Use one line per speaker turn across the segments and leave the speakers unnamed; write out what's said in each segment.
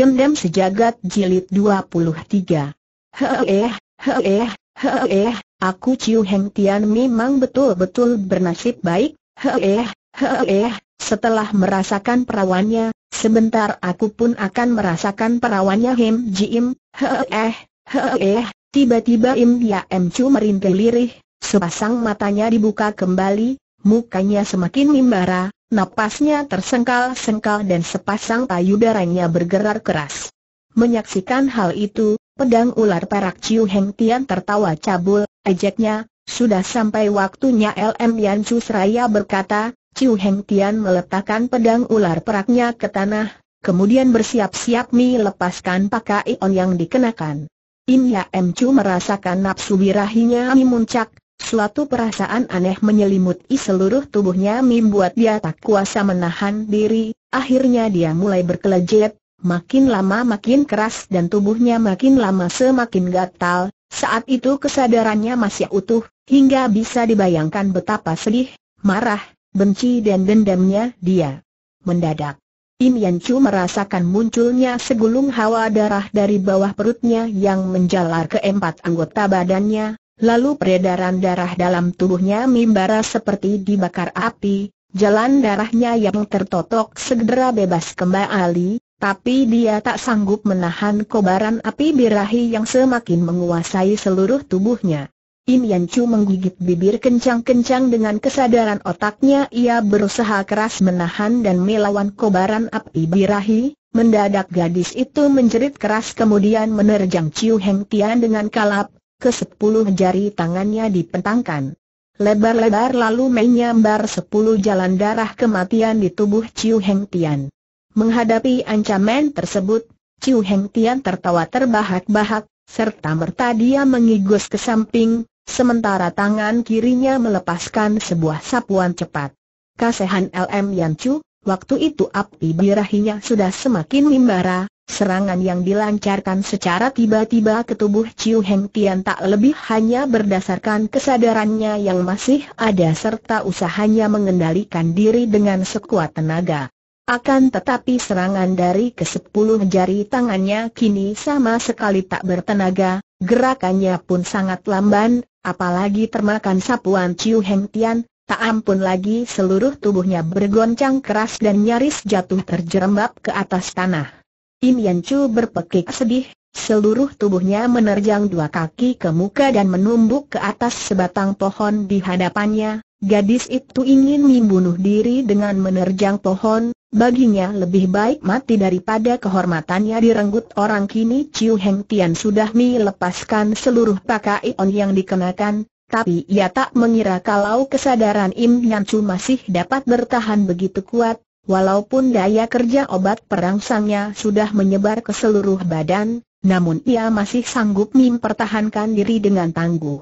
Dendam Sejagat Jilid 23 Heeh, heeh, heeh, aku Ciu Heng Tian memang betul-betul bernasib baik, heeh, heeh, setelah merasakan perawannya, sebentar aku pun akan merasakan perawannya Ji Jim, heeh, heeh, tiba-tiba Im Ya Em Chu merintih lirih, sepasang matanya dibuka kembali, mukanya semakin mimbara, Napasnya tersengkal-sengkal dan sepasang payudaranya bergerak keras. Menyaksikan hal itu, pedang ular perak Ciu Heng Tian tertawa cabul, ejeknya, sudah sampai waktunya LM Yan Chu Seraya berkata, Ciu Heng Tian meletakkan pedang ular peraknya ke tanah, kemudian bersiap-siap mi lepaskan pakaian yang dikenakan. Inya Ya Em Chu merasakan nafsu birahinya mi muncak, Suatu perasaan aneh menyelimuti seluruh tubuhnya membuat dia tak kuasa menahan diri, akhirnya dia mulai berkelejet, makin lama makin keras dan tubuhnya makin lama semakin gatal, saat itu kesadarannya masih utuh, hingga bisa dibayangkan betapa sedih, marah, benci dan dendamnya dia. Mendadak, Im Yan Chu merasakan munculnya segulung hawa darah dari bawah perutnya yang menjalar ke empat anggota badannya, Lalu peredaran darah dalam tubuhnya mimbara seperti dibakar api, jalan darahnya yang tertotok segera bebas kembali, tapi dia tak sanggup menahan kobaran api birahi yang semakin menguasai seluruh tubuhnya. Im Yan Chu menggigit bibir kencang-kencang dengan kesadaran otaknya ia berusaha keras menahan dan melawan kobaran api birahi, mendadak gadis itu menjerit keras kemudian menerjang Chiu Heng Tian dengan kalap, ke sepuluh jari tangannya dipentangkan. Lebar-lebar lalu menyambar sepuluh jalan darah kematian di tubuh Chiu Heng Tian. Menghadapi ancaman tersebut, Chiu Heng Tian tertawa terbahak-bahak, serta merta dia mengigus ke samping, sementara tangan kirinya melepaskan sebuah sapuan cepat. Kasehan LM Yan Chu, waktu itu api birahinya sudah semakin membara, Serangan yang dilancarkan secara tiba-tiba ke tubuh Chiu Heng Tian tak lebih hanya berdasarkan kesadarannya yang masih ada serta usahanya mengendalikan diri dengan sekuat tenaga. Akan tetapi serangan dari ke sepuluh jari tangannya kini sama sekali tak bertenaga, gerakannya pun sangat lamban, apalagi termakan sapuan Chiu Heng Tian, Tak ampun lagi seluruh tubuhnya bergoncang keras dan nyaris jatuh terjerembab ke atas tanah. Im Yan Chu berpekik sedih, seluruh tubuhnya menerjang dua kaki ke muka dan menumbuk ke atas sebatang pohon di hadapannya. Gadis itu ingin membunuh diri dengan menerjang pohon, baginya lebih baik mati daripada kehormatannya direnggut orang kini Chiu Heng Tian sudah melepaskan seluruh pakaian yang dikenakan, tapi ia tak mengira kalau kesadaran Im Yan Chu masih dapat bertahan begitu kuat, Walaupun daya kerja obat perangsangnya sudah menyebar ke seluruh badan, namun ia masih sanggup mempertahankan diri dengan tangguh.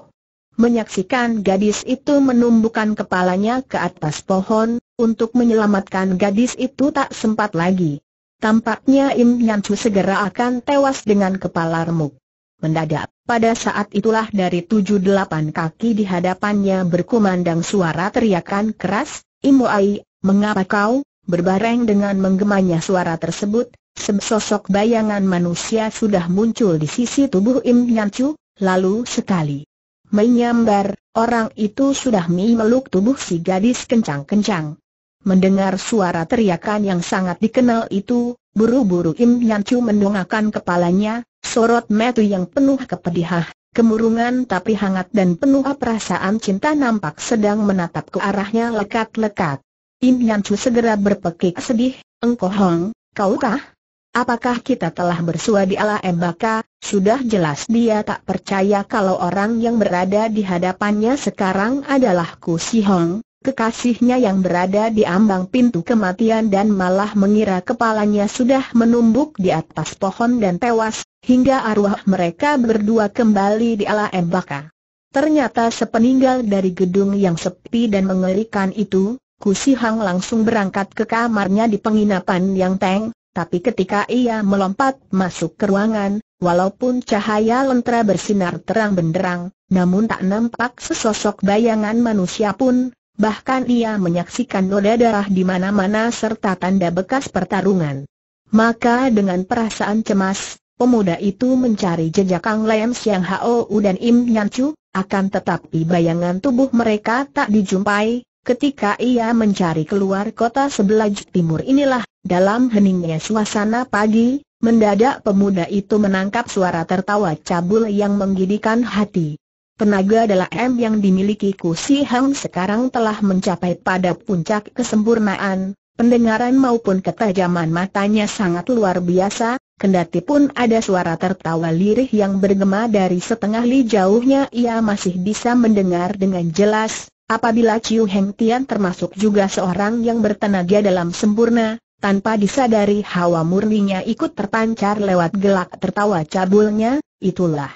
Menyaksikan gadis itu menumbukan kepalanya ke atas pohon, untuk menyelamatkan gadis itu tak sempat lagi. Tampaknya Im Nyan Chu segera akan tewas dengan kepala remuk. Mendadak, pada saat itulah dari tujuh delapan kaki di hadapannya berkumandang suara teriakan keras, Imu Ai, mengapa kau? Berbareng dengan menggemanya suara tersebut, sesosok bayangan manusia sudah muncul di sisi tubuh Im Chu, lalu sekali menyambar, orang itu sudah memeluk tubuh si gadis kencang-kencang. Mendengar suara teriakan yang sangat dikenal itu, buru-buru Im Chu mendongakkan kepalanya, sorot metu yang penuh kepedihan, kemurungan tapi hangat dan penuh perasaan cinta nampak sedang menatap ke arahnya lekat-lekat. Im Yan Chu segera berpekik sedih, engkau Hong, kaukah? Apakah kita telah bersua di ala embaka? Sudah jelas dia tak percaya kalau orang yang berada di hadapannya sekarang adalah Ku Si Hong, kekasihnya yang berada di ambang pintu kematian dan malah mengira kepalanya sudah menumbuk di atas pohon dan tewas, hingga arwah mereka berdua kembali di ala embaka. Ternyata sepeninggal dari gedung yang sepi dan mengerikan itu, Kusi Hang langsung berangkat ke kamarnya di penginapan Yang Teng, tapi ketika ia melompat masuk ke ruangan, walaupun cahaya lentera bersinar terang benderang, namun tak nampak sesosok bayangan manusia pun, bahkan ia menyaksikan noda darah di mana-mana serta tanda bekas pertarungan. Maka dengan perasaan cemas, pemuda itu mencari jejak Kang Lem Siang Hao dan Im Nyan Chu, akan tetapi bayangan tubuh mereka tak dijumpai, Ketika ia mencari keluar kota sebelah timur inilah, dalam heningnya suasana pagi, mendadak pemuda itu menangkap suara tertawa cabul yang menggidikan hati. Tenaga adalah M yang dimiliki Si Hang sekarang telah mencapai pada puncak kesempurnaan, pendengaran maupun ketajaman matanya sangat luar biasa, kendati pun ada suara tertawa lirih yang bergema dari setengah li jauhnya ia masih bisa mendengar dengan jelas, Apabila Chiu Heng Tian termasuk juga seorang yang bertenaga dalam sempurna, tanpa disadari hawa murninya ikut terpancar lewat gelak tertawa cabulnya, itulah.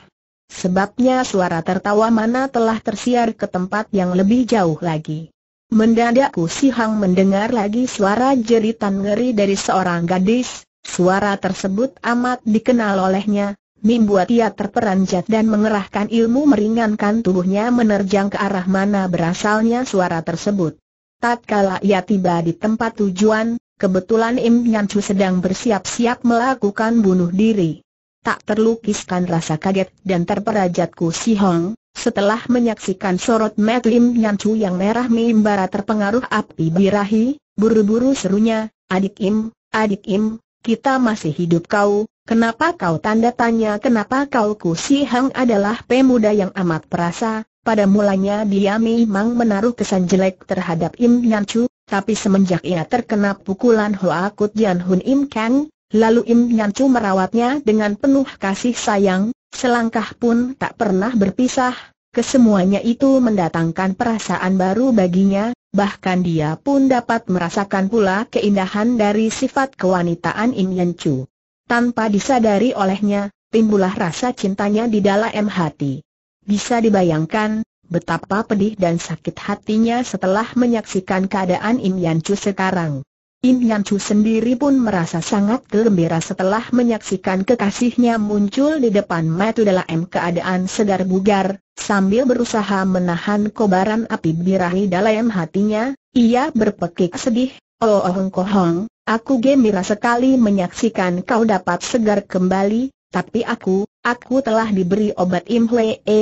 Sebabnya suara tertawa mana telah tersiar ke tempat yang lebih jauh lagi. Mendadak Si Hang mendengar lagi suara jeritan ngeri dari seorang gadis, suara tersebut amat dikenal olehnya, Membuat ia terperanjat dan mengerahkan ilmu meringankan tubuhnya menerjang ke arah mana berasalnya suara tersebut. Tatkala ia tiba di tempat tujuan, kebetulan Im Chu sedang bersiap-siap melakukan bunuh diri. Tak terlukiskan rasa kaget dan terperajatku si Hong, setelah menyaksikan sorot mata Im Chu yang merah mimbara terpengaruh api birahi, buru-buru serunya, adik Im, adik Im, kita masih hidup kau, Kenapa kau tanda tanya kenapa kau Ku Si Hang adalah pemuda yang amat perasa, pada mulanya dia memang menaruh kesan jelek terhadap Im Nyan Chu, tapi semenjak ia terkena pukulan Hoa Kut Jan Hun Im Kang, lalu Im Nyan Chu merawatnya dengan penuh kasih sayang, selangkah pun tak pernah berpisah, kesemuanya itu mendatangkan perasaan baru baginya, Bahkan dia pun dapat merasakan pula keindahan dari sifat kewanitaan Im Nyan Chu. Tanpa disadari olehnya, timbullah rasa cintanya di dalam hati. Bisa dibayangkan, betapa pedih dan sakit hatinya setelah menyaksikan keadaan Im Yan Chu sekarang. Im Yan Chu sendiri pun merasa sangat gembira setelah menyaksikan kekasihnya muncul di depan mata dalam keadaan segar bugar, sambil berusaha menahan kobaran api birahi dalam hatinya, ia berpekik sedih, oh, oh, Aku gembira sekali menyaksikan kau dapat segar kembali, tapi aku, aku telah diberi obat e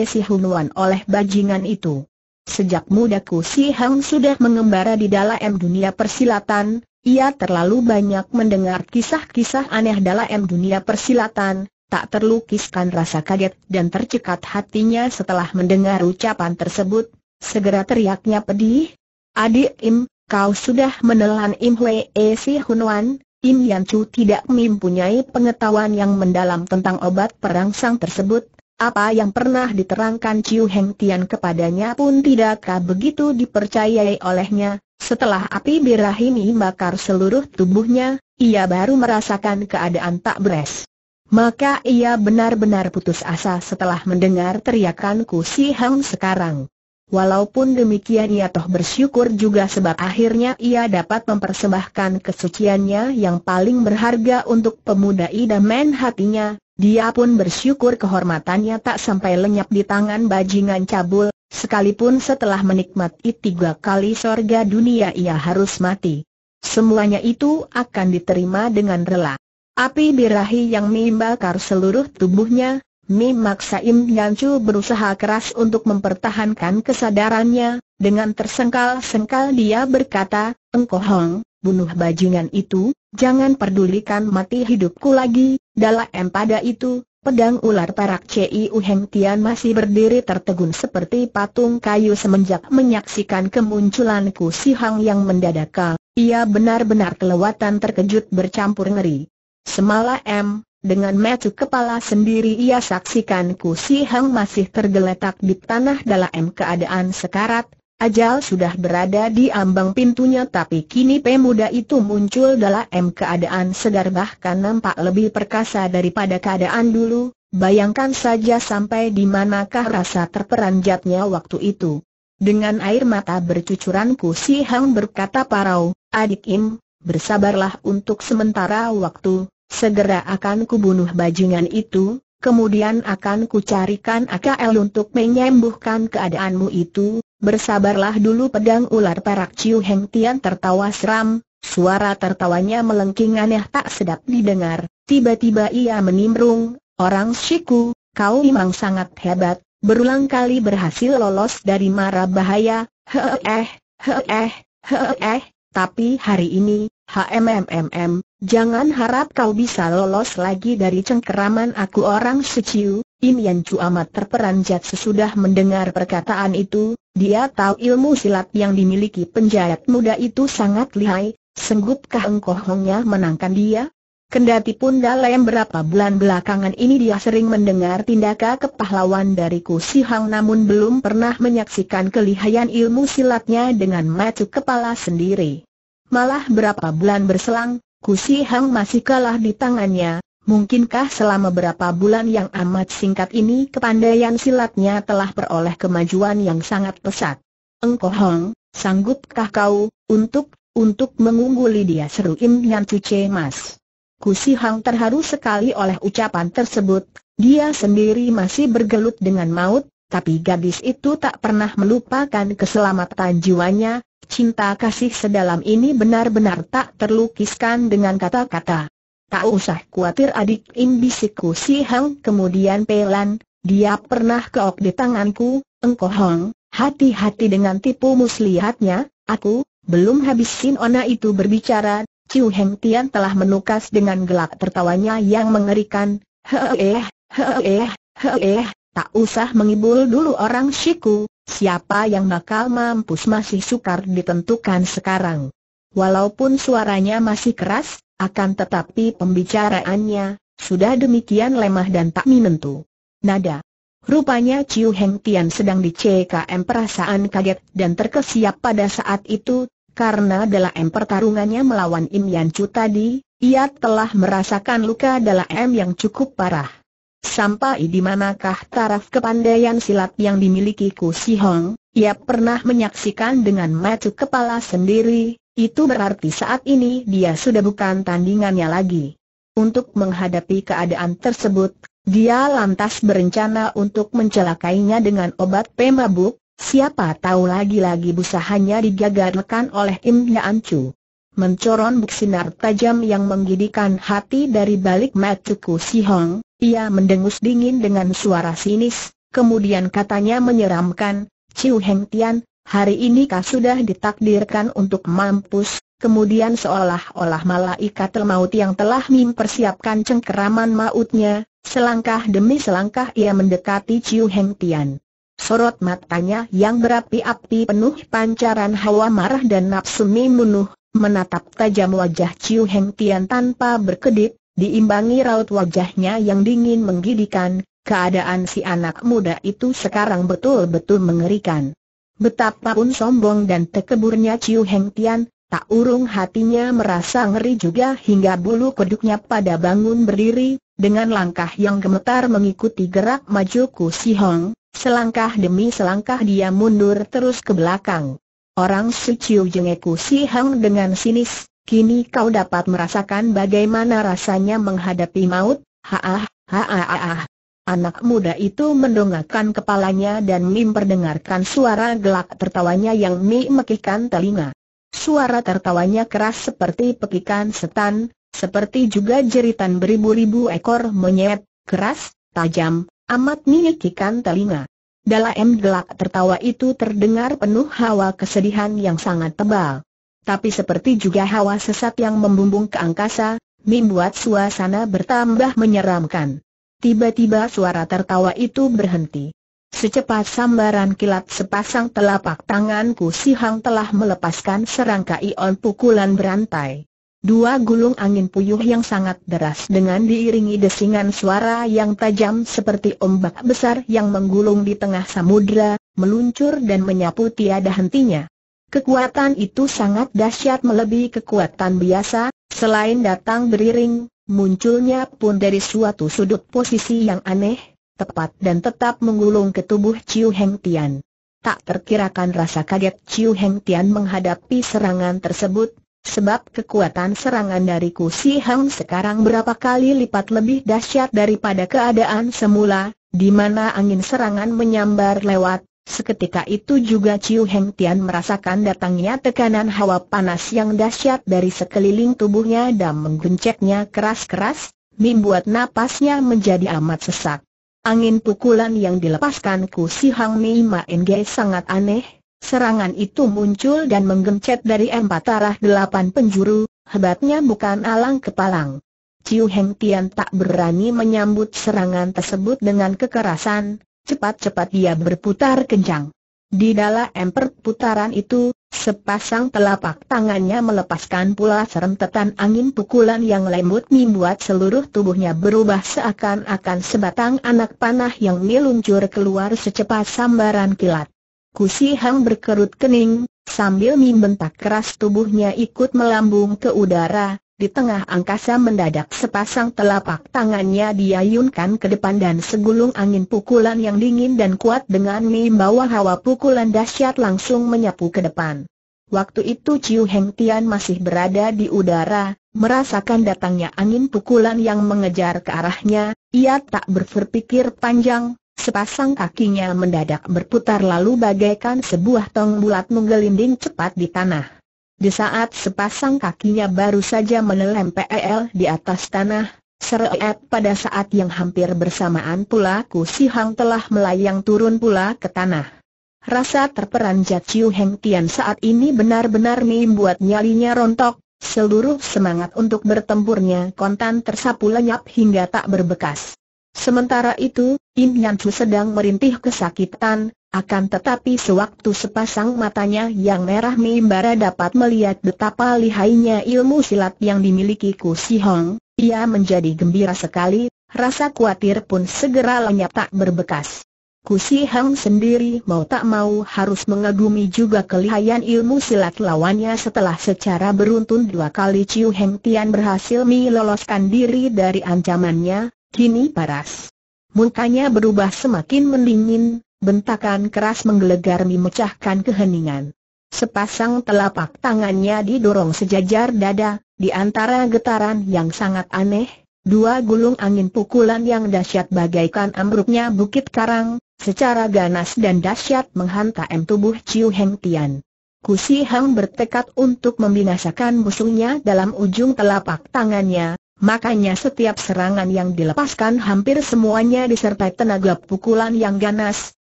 Si Hunuan oleh bajingan itu. Sejak mudaku Si Hang sudah mengembara di dalam dunia persilatan, ia terlalu banyak mendengar kisah-kisah aneh dalam dunia persilatan, tak terlukiskan rasa kaget dan tercekat hatinya setelah mendengar ucapan tersebut, segera teriaknya pedih. Adik Im, kau sudah menelan Im E eh, Si Hunwan, Im Yan Chu tidak mempunyai pengetahuan yang mendalam tentang obat perangsang tersebut, apa yang pernah diterangkan Chiu Heng Tian kepadanya pun tidakkah begitu dipercayai olehnya, setelah api birahimi bakar seluruh tubuhnya, ia baru merasakan keadaan tak beres. Maka ia benar-benar putus asa setelah mendengar teriakan Ku Si Hang sekarang. Walaupun demikian ia toh bersyukur juga sebab akhirnya ia dapat mempersembahkan kesuciannya yang paling berharga untuk pemuda idaman hatinya, dia pun bersyukur kehormatannya tak sampai lenyap di tangan bajingan cabul, sekalipun setelah menikmati tiga kali sorga dunia ia harus mati. Semuanya itu akan diterima dengan rela. Api birahi yang membakar seluruh tubuhnya, Mimak Saim Ngancu berusaha keras untuk mempertahankan kesadarannya, dengan tersengkal-sengkal dia berkata, Engkau Hong, bunuh bajingan itu, jangan pedulikan mati hidupku lagi, dalam pada itu, pedang ular perak Ciu Heng Tian masih berdiri tertegun seperti patung kayu semenjak menyaksikan kemunculanku. Si Hang yang mendadak. Ia benar-benar kelewatan terkejut bercampur ngeri. Semala Semalam, dengan metu kepala sendiri ia saksikan Ku Si Hang masih tergeletak di tanah dalam keadaan sekarat, ajal sudah berada di ambang pintunya tapi kini pemuda itu muncul dalam keadaan segar bahkan nampak lebih perkasa daripada keadaan dulu, bayangkan saja sampai di manakah rasa terperanjatnya waktu itu. Dengan air mata bercucuran Ku Si Hang berkata parau, adik Im, bersabarlah untuk sementara waktu, Segera akan kubunuh bajingan itu, kemudian akan kucarikan AKL untuk menyembuhkan keadaanmu itu, bersabarlah dulu pedang ular perak Ciu Heng Tian tertawa seram, suara tertawanya melengking aneh tak sedap didengar, tiba-tiba ia menimbrung, orang siku, kau memang sangat hebat, berulang kali berhasil lolos dari mara bahaya, heeh, heeh, heeh, tapi hari ini, HMMMM, Jangan harap kau bisa lolos lagi dari cengkeraman aku orang suciu, Im Yan Chu amat terperanjat sesudah mendengar perkataan itu, dia tahu ilmu silat yang dimiliki penjahat muda itu sangat lihai, Senggupkah engkau hongnya menangkan dia? Kendati pun dalam berapa bulan belakangan ini dia sering mendengar tindakan kepahlawan dari Si Hang namun belum pernah menyaksikan kelihayan ilmu silatnya dengan macu kepala sendiri. Malah berapa bulan berselang, Kusi Hang masih kalah di tangannya, mungkinkah selama berapa bulan yang amat singkat ini kepandaian silatnya telah peroleh kemajuan yang sangat pesat? Engkau Hong, sanggupkah kau, untuk, untuk mengungguli dia seru Im Nyan Cuce Mas? Kusi Hang terharu sekali oleh ucapan tersebut, dia sendiri masih bergelut dengan maut, tapi gadis itu tak pernah melupakan keselamatan jiwanya, Cinta kasih sedalam ini benar-benar tak terlukiskan dengan kata-kata. Tak usah khawatir adik imbisiku si Hang kemudian pelan, dia pernah keok di tanganku, engkau Hong, hati-hati dengan tipu muslihatnya, aku, belum habis Sin Ona itu berbicara, Ciu Heng Tian telah menukas dengan gelak tertawanya yang mengerikan, heeh, heeh, heeh, tak usah mengibul dulu orang siku, Siapa yang nakal mampus masih sukar ditentukan sekarang. Walaupun suaranya masih keras, akan tetapi pembicaraannya, sudah demikian lemah dan tak menentu. Nada. Rupanya Ciu Heng Tian sedang di CKM perasaan kaget dan terkesiap pada saat itu, karena dalam pertarungannya melawan Im Yan Chu tadi, ia telah merasakan luka dalam yang cukup parah. Sampai di manakah taraf kepandaian silat yang dimiliki Ku Si Hong, ia pernah menyaksikan dengan mata kepala sendiri, itu berarti saat ini dia sudah bukan tandingannya lagi. Untuk menghadapi keadaan tersebut, dia lantas berencana untuk mencelakainya dengan obat pemabuk, siapa tahu lagi-lagi usahanya digagalkan oleh Im Yan Chu mencoron bersinar tajam yang menggidikan hati dari balik mata Ku Si Hong, ia mendengus dingin dengan suara sinis, kemudian katanya menyeramkan, Ciu Heng Tian, hari ini kau sudah ditakdirkan untuk mampus, kemudian seolah-olah malaikat maut yang telah mempersiapkan cengkeraman mautnya, selangkah demi selangkah ia mendekati Ciu Heng Tian. Sorot matanya yang berapi-api penuh pancaran hawa marah dan nafsu membunuh, menatap tajam wajah Ciu Heng Tian tanpa berkedip, Diimbangi raut wajahnya yang dingin menggidikan, keadaan si anak muda itu sekarang betul-betul mengerikan. Betapapun sombong dan tekeburnya Ciu Heng Tian, tak urung hatinya merasa ngeri juga hingga bulu kuduknya pada bangun berdiri, dengan langkah yang gemetar mengikuti gerak maju Ku Si Hong, selangkah demi selangkah dia mundur terus ke belakang. Orang suciu jengeku si Hong dengan sinis, Kini kau dapat merasakan bagaimana rasanya menghadapi maut, haah, haah, Anak muda itu mendongakkan kepalanya dan memperdengarkan suara gelak tertawanya yang memekikkan telinga. Suara tertawanya keras seperti pekikan setan, seperti juga jeritan beribu-ribu ekor monyet, keras, tajam, amat memekikkan telinga. Dalam gelak tertawa itu terdengar penuh hawa kesedihan yang sangat tebal. Tapi seperti juga hawa sesat yang membumbung ke angkasa, membuat suasana bertambah menyeramkan. Tiba-tiba suara tertawa itu berhenti. Secepat sambaran kilat sepasang telapak tanganku sihang telah melepaskan serangkaian ion pukulan berantai. Dua gulung angin puyuh yang sangat deras dengan diiringi desingan suara yang tajam seperti ombak besar yang menggulung di tengah samudra, meluncur dan menyapu tiada hentinya. Kekuatan itu sangat dahsyat melebihi kekuatan biasa, selain datang beriring, munculnya pun dari suatu sudut posisi yang aneh, tepat dan tetap menggulung ke tubuh Chiu Heng Tian. Tak terkirakan rasa kaget Chiu Heng Tian menghadapi serangan tersebut, sebab kekuatan serangan dari Ku Si Hang sekarang berapa kali lipat lebih dahsyat daripada keadaan semula, di mana angin serangan menyambar lewat, Seketika itu juga Chiu Heng Tian merasakan datangnya tekanan hawa panas yang dahsyat dari sekeliling tubuhnya dan menggencetnya keras-keras, membuat napasnya menjadi amat sesak. Angin pukulan yang dilepaskan Ku Si Hang Mi Ma sangat aneh, serangan itu muncul dan menggencet dari empat arah delapan penjuru, hebatnya bukan alang kepalang. Ciu Heng Tian tak berani menyambut serangan tersebut dengan kekerasan, cepat-cepat dia berputar kencang. Di dalam perputaran itu, sepasang telapak tangannya melepaskan pula serentetan angin pukulan yang lembut membuat seluruh tubuhnya berubah seakan-akan sebatang anak panah yang meluncur keluar secepat sambaran kilat. Kusi Hang berkerut kening, sambil membentak keras tubuhnya ikut melambung ke udara, di tengah angkasa mendadak sepasang telapak tangannya diayunkan ke depan dan segulung angin pukulan yang dingin dan kuat dengan membawa hawa pukulan dahsyat langsung menyapu ke depan. Waktu itu Ciu Heng Tian masih berada di udara, merasakan datangnya angin pukulan yang mengejar ke arahnya, ia tak berpikir panjang, sepasang kakinya mendadak berputar lalu bagaikan sebuah tong bulat menggelinding cepat di tanah. Di saat sepasang kakinya baru saja menelem PEL di atas tanah, Seret pada saat yang hampir bersamaan pula Ku Si Hang telah melayang turun pula ke tanah. Rasa terperanjat Ciu Heng Tian saat ini benar-benar membuat nyalinya rontok, seluruh semangat untuk bertempurnya kontan tersapu lenyap hingga tak berbekas. Sementara itu, Im Yan Chu sedang merintih kesakitan, akan tetapi sewaktu sepasang matanya yang merah mimbara dapat melihat betapa lihainya ilmu silat yang dimiliki Ku Si Hong, ia menjadi gembira sekali, rasa khawatir pun segera lenyap tak berbekas. Ku Si Hong sendiri mau tak mau harus mengagumi juga kelihayan ilmu silat lawannya setelah secara beruntun dua kali Ciu Heng Tian berhasil meloloskan diri dari ancamannya, kini paras. Mukanya berubah semakin mendingin, Bentakan keras menggelegar memecahkan keheningan. Sepasang telapak tangannya didorong sejajar dada, di antara getaran yang sangat aneh, dua gulung angin pukulan yang dahsyat bagaikan ambruknya bukit karang, secara ganas dan dahsyat menghantam tubuh Chiu Heng Tian. Kusi Hang bertekad untuk membinasakan musuhnya dalam ujung telapak tangannya, makanya setiap serangan yang dilepaskan hampir semuanya disertai tenaga pukulan yang ganas,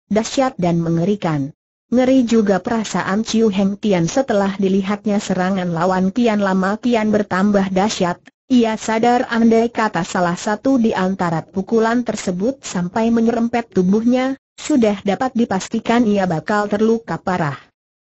dahsyat dan mengerikan. Ngeri juga perasaan Chiu Heng Tian setelah dilihatnya serangan lawan kian lama kian bertambah dahsyat. Ia sadar andai kata salah satu di antara pukulan tersebut sampai menyerempet tubuhnya, sudah dapat dipastikan ia bakal terluka parah.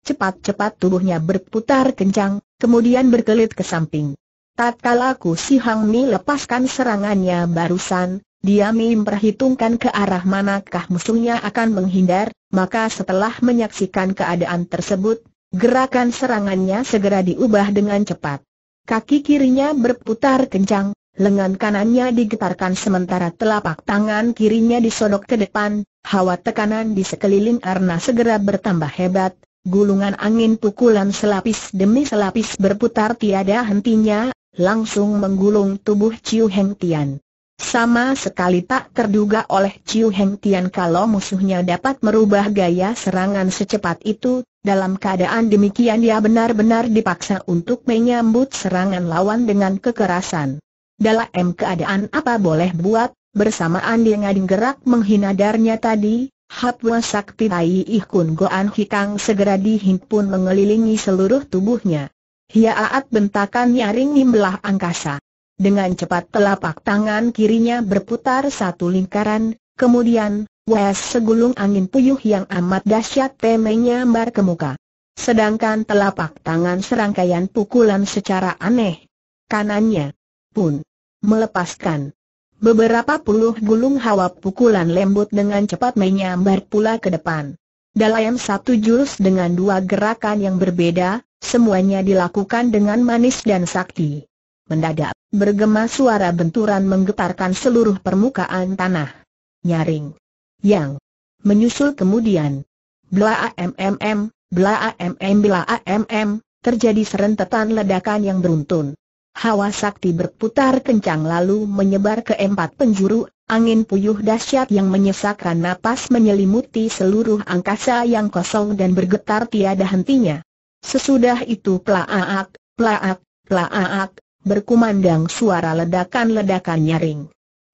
Cepat-cepat tubuhnya berputar kencang, kemudian berkelit ke samping. Tatkala Ku Si Hang Mi lepaskan serangannya barusan, dia memperhitungkan ke arah manakah musuhnya akan menghindar, maka setelah menyaksikan keadaan tersebut, gerakan serangannya segera diubah dengan cepat. Kaki kirinya berputar kencang, lengan kanannya digetarkan sementara telapak tangan kirinya disodok ke depan, hawa tekanan di sekeliling Arna segera bertambah hebat, gulungan angin pukulan selapis demi selapis berputar tiada hentinya, langsung menggulung tubuh Ciu Heng Tian. Sama sekali tak terduga oleh Chiu Heng Tian kalau musuhnya dapat merubah gaya serangan secepat itu, dalam keadaan demikian dia benar-benar dipaksa untuk menyambut serangan lawan dengan kekerasan. Dalam keadaan apa boleh buat, bersamaan dengan gerak menghina darinya tadi, Hapwa Sakti Tai Ih Kun Goan Hikang segera dihimpun mengelilingi seluruh tubuhnya. Hiaat bentakan nyaring nimbelah angkasa. Dengan cepat telapak tangan kirinya berputar satu lingkaran, kemudian, wes segulung angin puyuh yang amat dahsyat temennya mbar ke muka. Sedangkan telapak tangan serangkaian pukulan secara aneh. Kanannya pun melepaskan. Beberapa puluh gulung hawa pukulan lembut dengan cepat menyambar pula ke depan. Dalam satu jurus dengan dua gerakan yang berbeda, semuanya dilakukan dengan manis dan sakti. Mendadak, bergema suara benturan menggetarkan seluruh permukaan tanah. Nyaring. Yang. Menyusul kemudian. Bla AMMM, bla AMM, bla AMM, terjadi serentetan ledakan yang beruntun. Hawa sakti berputar kencang lalu menyebar ke empat penjuru, angin puyuh dahsyat yang menyesakkan napas menyelimuti seluruh angkasa yang kosong dan bergetar tiada hentinya. Sesudah itu plaaak, plaaak, plaaak, berkumandang suara ledakan-ledakan nyaring.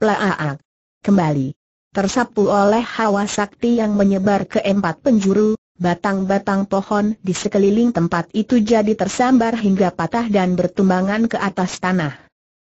Plaaak! Kembali! Tersapu oleh hawa sakti yang menyebar ke empat penjuru, batang-batang pohon di sekeliling tempat itu jadi tersambar hingga patah dan bertumbangan ke atas tanah.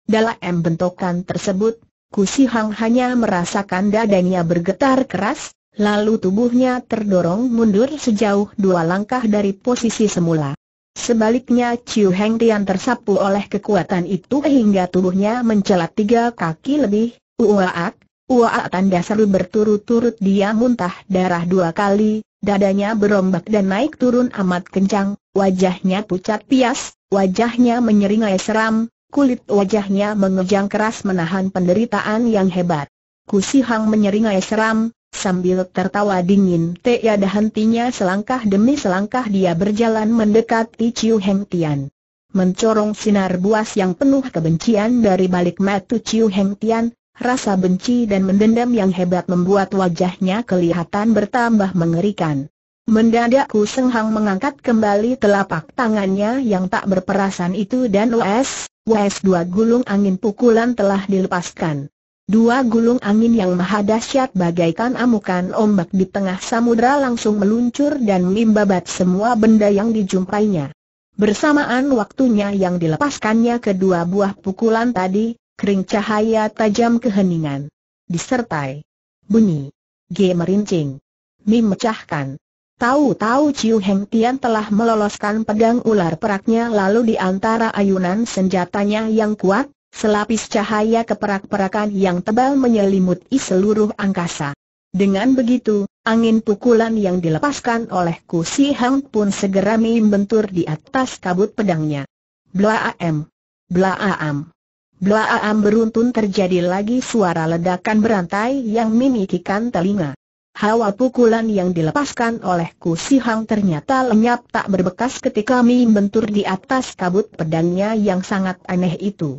Dalam bentukan tersebut, Kusi Hang hanya merasakan dadanya bergetar keras, lalu tubuhnya terdorong mundur sejauh dua langkah dari posisi semula. Sebaliknya Chiu Heng Tian tersapu oleh kekuatan itu hingga tubuhnya mencelat tiga kaki lebih, uwaak, uwaak tanda seru berturut-turut dia muntah darah dua kali, dadanya berombak dan naik turun amat kencang, wajahnya pucat pias, wajahnya menyeringai seram, kulit wajahnya mengejang keras menahan penderitaan yang hebat. Kusi Hang menyeringai seram, Sambil tertawa dingin tiada hentinya selangkah demi selangkah dia berjalan mendekati Chiu Heng Tian. Mencorong sinar buas yang penuh kebencian dari balik mata Chiu Heng Tian, rasa benci dan mendendam yang hebat membuat wajahnya kelihatan bertambah mengerikan. Mendadak Ku Seng mengangkat kembali telapak tangannya yang tak berperasan itu dan WS, WS dua gulung angin pukulan telah dilepaskan. Dua gulung angin yang maha dahsyat bagaikan amukan ombak di tengah samudra langsung meluncur dan membabat semua benda yang dijumpainya. Bersamaan waktunya yang dilepaskannya kedua buah pukulan tadi, kering cahaya tajam keheningan. Disertai bunyi G merincing, mim mecahkan. Tahu-tahu Ciu Heng Tian telah meloloskan pedang ular peraknya lalu di antara ayunan senjatanya yang kuat, Selapis cahaya keperak-perakan yang tebal menyelimuti seluruh angkasa. Dengan begitu, angin pukulan yang dilepaskan oleh Ku Si Hang pun segera membentur di atas kabut pedangnya. Blaam! Blaam! Blaam beruntun terjadi lagi suara ledakan berantai yang memikikan telinga. Hawa pukulan yang dilepaskan oleh Ku Si Hang ternyata lenyap tak berbekas ketika membentur di atas kabut pedangnya yang sangat aneh itu.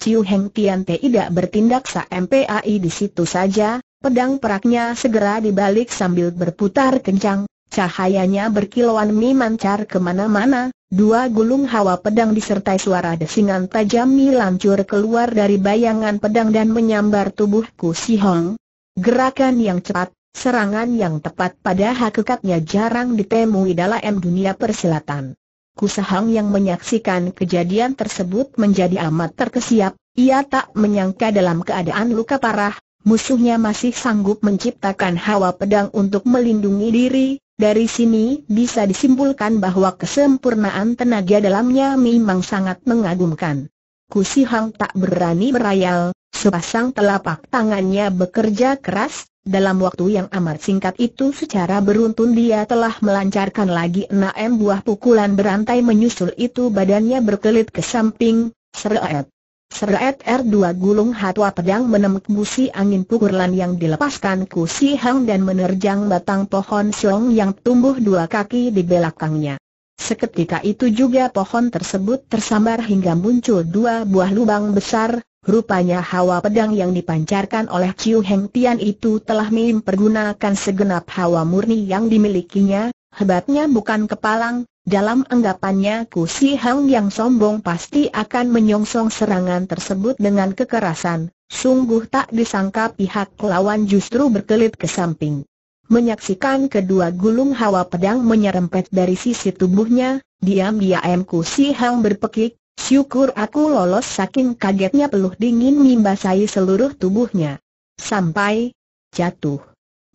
Ciu Heng Tian tidak bertindak sampai di situ saja, pedang peraknya segera dibalik sambil berputar kencang, cahayanya berkilauan mi mancar kemana-mana, dua gulung hawa pedang disertai suara desingan tajam mi lancur keluar dari bayangan pedang dan menyambar tubuhku Si Hong. Gerakan yang cepat, serangan yang tepat pada hakikatnya jarang ditemui dalam dunia persilatan. Kusahang yang menyaksikan kejadian tersebut menjadi amat terkesiap, ia tak menyangka dalam keadaan luka parah, musuhnya masih sanggup menciptakan hawa pedang untuk melindungi diri, dari sini bisa disimpulkan bahwa kesempurnaan tenaga dalamnya memang sangat mengagumkan. Kusihang tak berani berayal, sepasang telapak tangannya bekerja keras, dalam waktu yang amat singkat itu secara beruntun dia telah melancarkan lagi enam buah pukulan berantai menyusul itu badannya berkelit ke samping, seret. Seret R2 gulung hatwa pedang menemuk busi angin pukulan yang dilepaskan Kusi Hang dan menerjang batang pohon siong yang tumbuh dua kaki di belakangnya. Seketika itu juga pohon tersebut tersambar hingga muncul dua buah lubang besar, Rupanya hawa pedang yang dipancarkan oleh Chiu Heng Tian itu telah mempergunakan segenap hawa murni yang dimilikinya, hebatnya bukan kepalang, dalam anggapannya Ku Si Heng yang sombong pasti akan menyongsong serangan tersebut dengan kekerasan, sungguh tak disangka pihak lawan justru berkelit ke samping. Menyaksikan kedua gulung hawa pedang menyerempet dari sisi tubuhnya, diam-diam Ku Si Heng berpekik, Syukur aku lolos saking kagetnya peluh dingin membasahi seluruh tubuhnya. Sampai jatuh.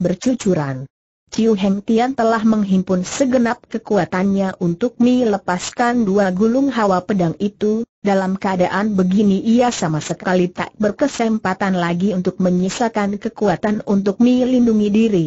Bercucuran. Ciu Heng Tian telah menghimpun segenap kekuatannya untuk melepaskan dua gulung hawa pedang itu, dalam keadaan begini ia sama sekali tak berkesempatan lagi untuk menyisakan kekuatan untuk melindungi diri.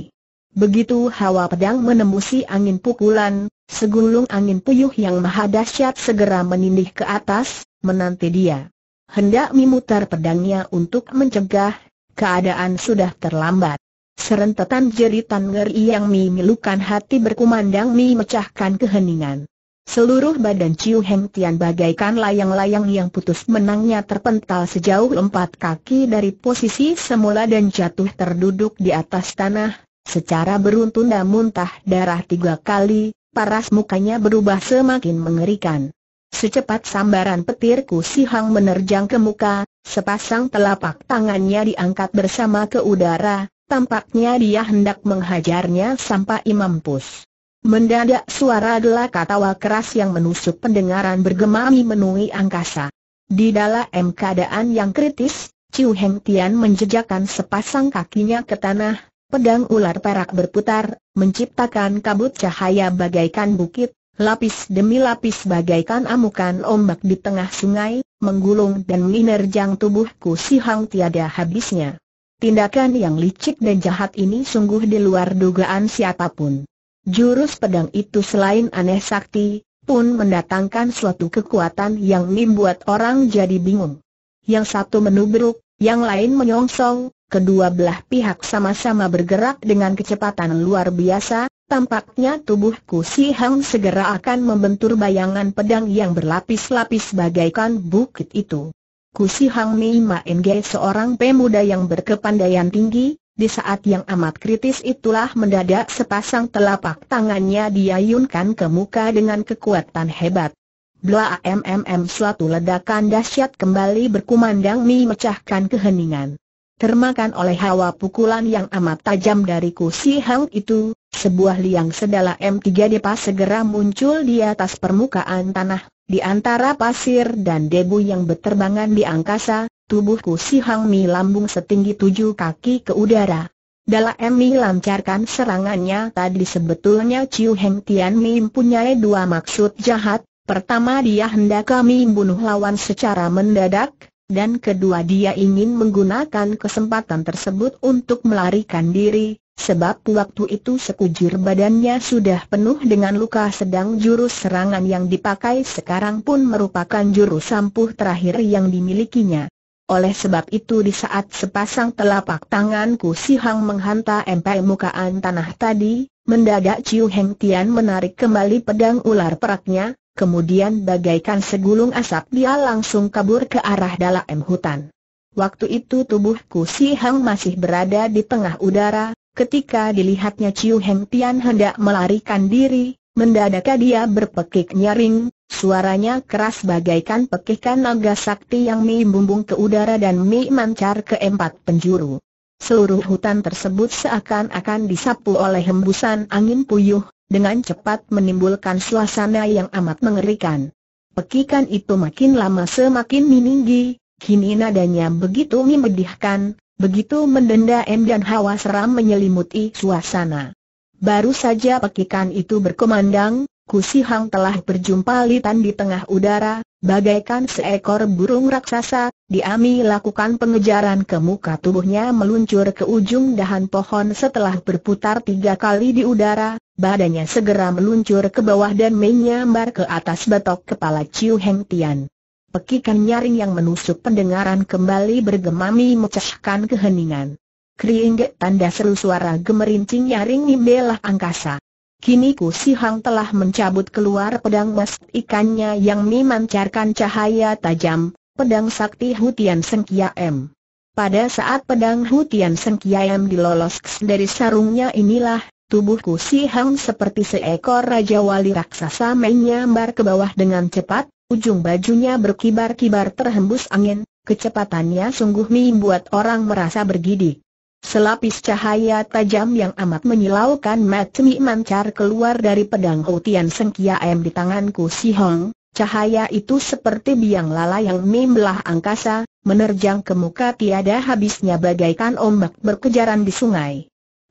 Begitu hawa pedang menembusi angin pukulan, segulung angin puyuh yang maha dahsyat segera menindih ke atas, menanti dia. Hendak memutar pedangnya untuk mencegah, keadaan sudah terlambat. Serentetan jeritan ngeri yang memilukan hati berkumandang memecahkan keheningan. Seluruh badan Ciu Heng Tian bagaikan layang-layang yang putus menangnya terpental sejauh empat kaki dari posisi semula dan jatuh terduduk di atas tanah, Secara beruntun dan muntah darah tiga kali, paras mukanya berubah semakin mengerikan. Secepat sambaran petir kusihang menerjang ke muka, sepasang telapak tangannya diangkat bersama ke udara, tampaknya dia hendak menghajarnya sampai mampus. Mendadak suara adalah katawa keras yang menusuk pendengaran bergema menui angkasa. Di dalam keadaan yang kritis, Chiu Heng Tian menjejakkan sepasang kakinya ke tanah, Pedang ular perak berputar, menciptakan kabut cahaya bagaikan bukit, lapis demi lapis bagaikan amukan ombak di tengah sungai, menggulung dan menerjang tubuhku si Hang tiada habisnya. Tindakan yang licik dan jahat ini sungguh di luar dugaan siapapun. Jurus pedang itu selain aneh sakti, pun mendatangkan suatu kekuatan yang membuat orang jadi bingung. Yang satu menubruk, yang lain menyongsong, kedua belah pihak sama-sama bergerak dengan kecepatan luar biasa, tampaknya tubuh Si Hang segera akan membentur bayangan pedang yang berlapis-lapis bagaikan bukit itu. Kusi Hang Mi Ma seorang pemuda yang berkepandaian tinggi, di saat yang amat kritis itulah mendadak sepasang telapak tangannya diayunkan ke muka dengan kekuatan hebat. Bla MMM suatu ledakan dahsyat kembali berkumandang memecahkan keheningan. Termakan oleh hawa pukulan yang amat tajam dari kusi hang itu, sebuah liang sedala M3 Depa segera muncul di atas permukaan tanah, di antara pasir dan debu yang berterbangan di angkasa, tubuh kusi hang mi lambung setinggi tujuh kaki ke udara. Dala Mi lancarkan serangannya tadi sebetulnya Chiu Heng Tian Mi mempunyai dua maksud jahat, Pertama dia hendak kami bunuh lawan secara mendadak, dan kedua dia ingin menggunakan kesempatan tersebut untuk melarikan diri, sebab waktu itu sekujur badannya sudah penuh dengan luka sedang jurus serangan yang dipakai sekarang pun merupakan jurus sampuh terakhir yang dimilikinya. Oleh sebab itu di saat sepasang telapak tanganku sihang Hang menghantar empai mukaan tanah tadi, mendadak Ciu Heng Tian menarik kembali pedang ular peraknya, Kemudian bagaikan segulung asap dia langsung kabur ke arah dalam hutan. Waktu itu tubuhku Si Hang masih berada di tengah udara, ketika dilihatnya Ciu Heng Tian hendak melarikan diri, mendadak dia berpekik nyaring, suaranya keras bagaikan pekikan naga sakti yang mi bumbung ke udara dan mi mancar ke empat penjuru. Seluruh hutan tersebut seakan-akan disapu oleh hembusan angin puyuh, dengan cepat menimbulkan suasana yang amat mengerikan. Pekikan itu makin lama semakin meninggi, kini nadanya begitu memedihkan, begitu mendenda em dan hawa seram menyelimuti suasana. Baru saja pekikan itu berkumandang, kusihang telah berjumpa Litan di tengah udara, bagaikan seekor burung raksasa, Diami lakukan pengejaran ke muka tubuhnya meluncur ke ujung dahan pohon setelah berputar tiga kali di udara, badannya segera meluncur ke bawah dan menyambar ke atas batok kepala Chiu Heng Tian. Pekikan nyaring yang menusuk pendengaran kembali bergemami mecahkan keheningan. Kriingge tanda seru suara gemerincing nyaring membelah angkasa. Kini Ku Si Hang telah mencabut keluar pedang mas ikannya yang memancarkan cahaya tajam, pedang sakti Hutian Sengkia M. Pada saat pedang Hutian Sengkia M diloloskan dari sarungnya inilah, Tubuhku si Hang seperti seekor Raja Wali Raksasa menyambar ke bawah dengan cepat, ujung bajunya berkibar-kibar terhembus angin, kecepatannya sungguh membuat orang merasa bergidik. Selapis cahaya tajam yang amat menyilaukan matemi mancar keluar dari pedang Houtian Sengkia M di tanganku si Hong, Cahaya itu seperti biang lala yang membelah angkasa, menerjang ke muka tiada habisnya bagaikan ombak berkejaran di sungai.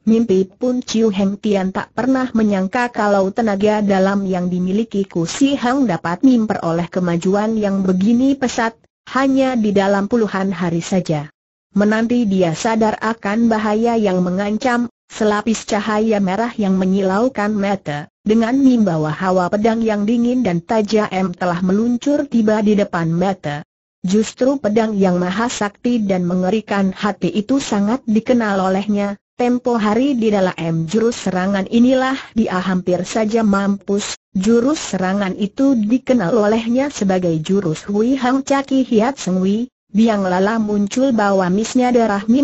Mimpi pun Chiu Heng Tian tak pernah menyangka kalau tenaga dalam yang dimiliki Ku Si Hang dapat memperoleh kemajuan yang begini pesat, hanya di dalam puluhan hari saja. Menanti dia sadar akan bahaya yang mengancam, selapis cahaya merah yang menyilaukan mata, dengan membawa hawa pedang yang dingin dan tajam telah meluncur tiba di depan mata. Justru pedang yang maha sakti dan mengerikan hati itu sangat dikenal olehnya, Tempo hari di dalam jurus serangan inilah dia hampir saja mampus, jurus serangan itu dikenal olehnya sebagai jurus Hui Hang Caki Hiat Seng Sengwi, biang lala muncul bawa misnya darah mi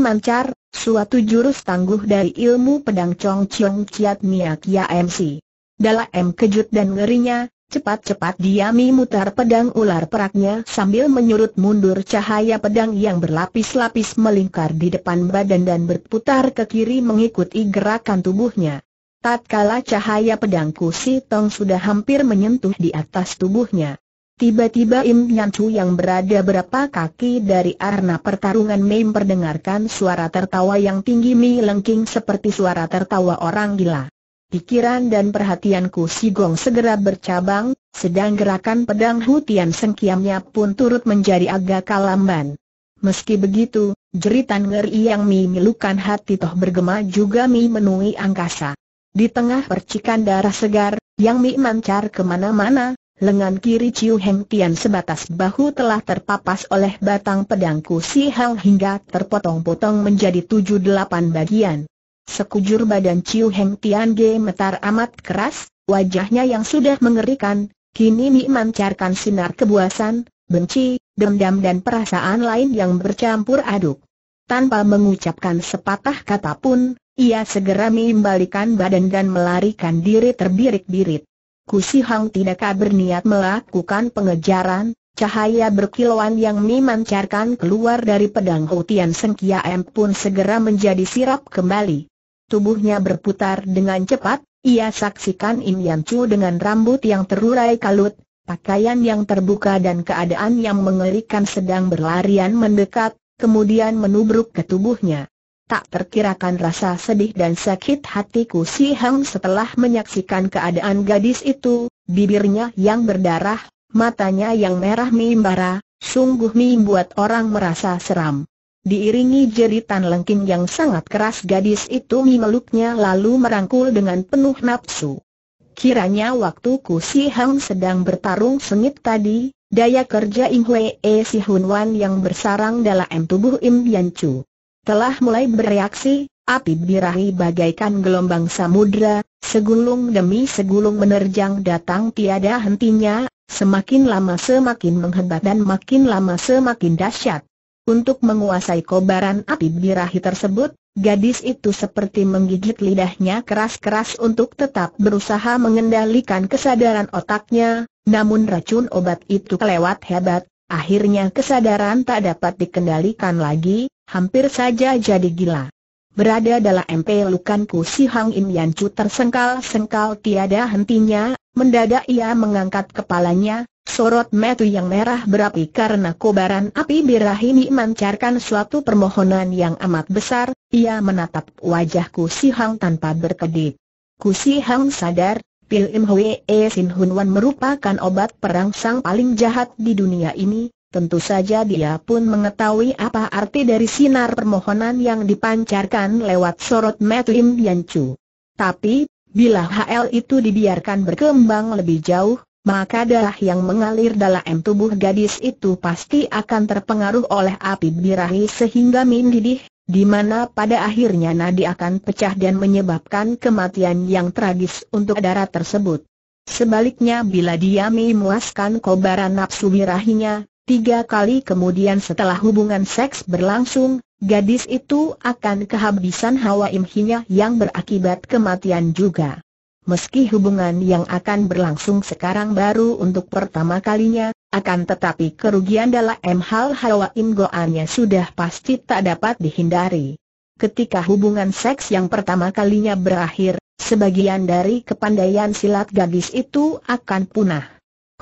suatu jurus tangguh dari ilmu pedang Chong Chiong Chiat Miak Ya MC. Dalam kejut dan ngerinya, Cepat-cepat Diami mutar pedang ular peraknya sambil menyurut mundur cahaya pedang yang berlapis-lapis melingkar di depan badan dan berputar ke kiri mengikuti gerakan tubuhnya. Tatkala cahaya pedang kusi tong sudah hampir menyentuh di atas tubuhnya. Tiba-tiba Im Nyan Chu yang berada berapa kaki dari arna pertarungan memperdengarkan suara tertawa yang tinggi melengking seperti suara tertawa orang gila. Pikiran dan perhatianku Si Gong segera bercabang, sedang gerakan pedang Hutian Sengkiamnya pun turut menjadi agak kalamban. Meski begitu, jeritan ngeri yang Mi milukan hati toh bergema juga Mi menui angkasa. Di tengah percikan darah segar, yang Mi mancar kemana-mana, lengan kiri Ciu Heng Tian sebatas bahu telah terpapas oleh batang pedangku Ku Si Hang hingga terpotong-potong menjadi tujuh delapan bagian. Sekujur badan Chiu Heng Tian Ge metar amat keras, wajahnya yang sudah mengerikan, kini memancarkan sinar kebuasan, benci, dendam dan perasaan lain yang bercampur aduk. Tanpa mengucapkan sepatah kata pun, ia segera mengembalikan badan dan melarikan diri terbirit-birit. Kusi Hang tidakkah berniat melakukan pengejaran, Cahaya berkilauan yang memancarkan keluar dari pedang Houtian Sengkia M pun segera menjadi sirap kembali tubuhnya berputar dengan cepat, ia saksikan Im Yan Chu dengan rambut yang terurai kalut, pakaian yang terbuka dan keadaan yang mengerikan sedang berlarian mendekat, kemudian menubruk ke tubuhnya. Tak terkirakan rasa sedih dan sakit hatiku si Hang setelah menyaksikan keadaan gadis itu, bibirnya yang berdarah, matanya yang merah mimbara, sungguh membuat orang merasa seram. Diiringi jeritan lengking yang sangat keras gadis itu memeluknya lalu merangkul dengan penuh nafsu. Kiranya waktu Ku Si Hang sedang bertarung sengit tadi, daya kerja Im Hwee Si Hun Wan yang bersarang dalam tubuh Im Yan Chu telah mulai bereaksi, api birahi bagaikan gelombang samudra, segulung demi segulung menerjang datang tiada hentinya, semakin lama semakin menghebat dan makin lama semakin dahsyat. Untuk menguasai kobaran api birahi tersebut, gadis itu seperti menggigit lidahnya keras-keras untuk tetap berusaha mengendalikan kesadaran otaknya, namun racun obat itu kelewat hebat, akhirnya kesadaran tak dapat dikendalikan lagi, hampir saja jadi gila. Berada dalam MP lukanku si Hang Im Yancu tersengkal-sengkal tiada hentinya, mendadak ia mengangkat kepalanya, Sorot metu yang merah berapi karena kobaran api birahi ini mancarkan suatu permohonan yang amat besar, ia menatap wajahku si Hang tanpa berkedip. Ku si Hang sadar, Pil Im Hwe Sin Hun Wan merupakan obat perang sang paling jahat di dunia ini, tentu saja dia pun mengetahui apa arti dari sinar permohonan yang dipancarkan lewat sorot metu Im Yan Chu. Tapi, bila HL itu dibiarkan berkembang lebih jauh, maka darah yang mengalir dalam tubuh gadis itu pasti akan terpengaruh oleh api birahi sehingga mendidih, di mana pada akhirnya nadi akan pecah dan menyebabkan kematian yang tragis untuk darah tersebut. Sebaliknya bila dia memuaskan kobaran nafsu birahinya, tiga kali kemudian setelah hubungan seks berlangsung, gadis itu akan kehabisan hawa imhinya yang berakibat kematian juga. Meski hubungan yang akan berlangsung sekarang baru untuk pertama kalinya, akan tetapi kerugian dalam hal hawa imgoannya sudah pasti tak dapat dihindari. Ketika hubungan seks yang pertama kalinya berakhir, sebagian dari kepandaian silat gadis itu akan punah.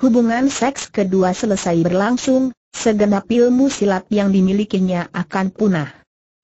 Hubungan seks kedua selesai berlangsung, segenap ilmu silat yang dimilikinya akan punah.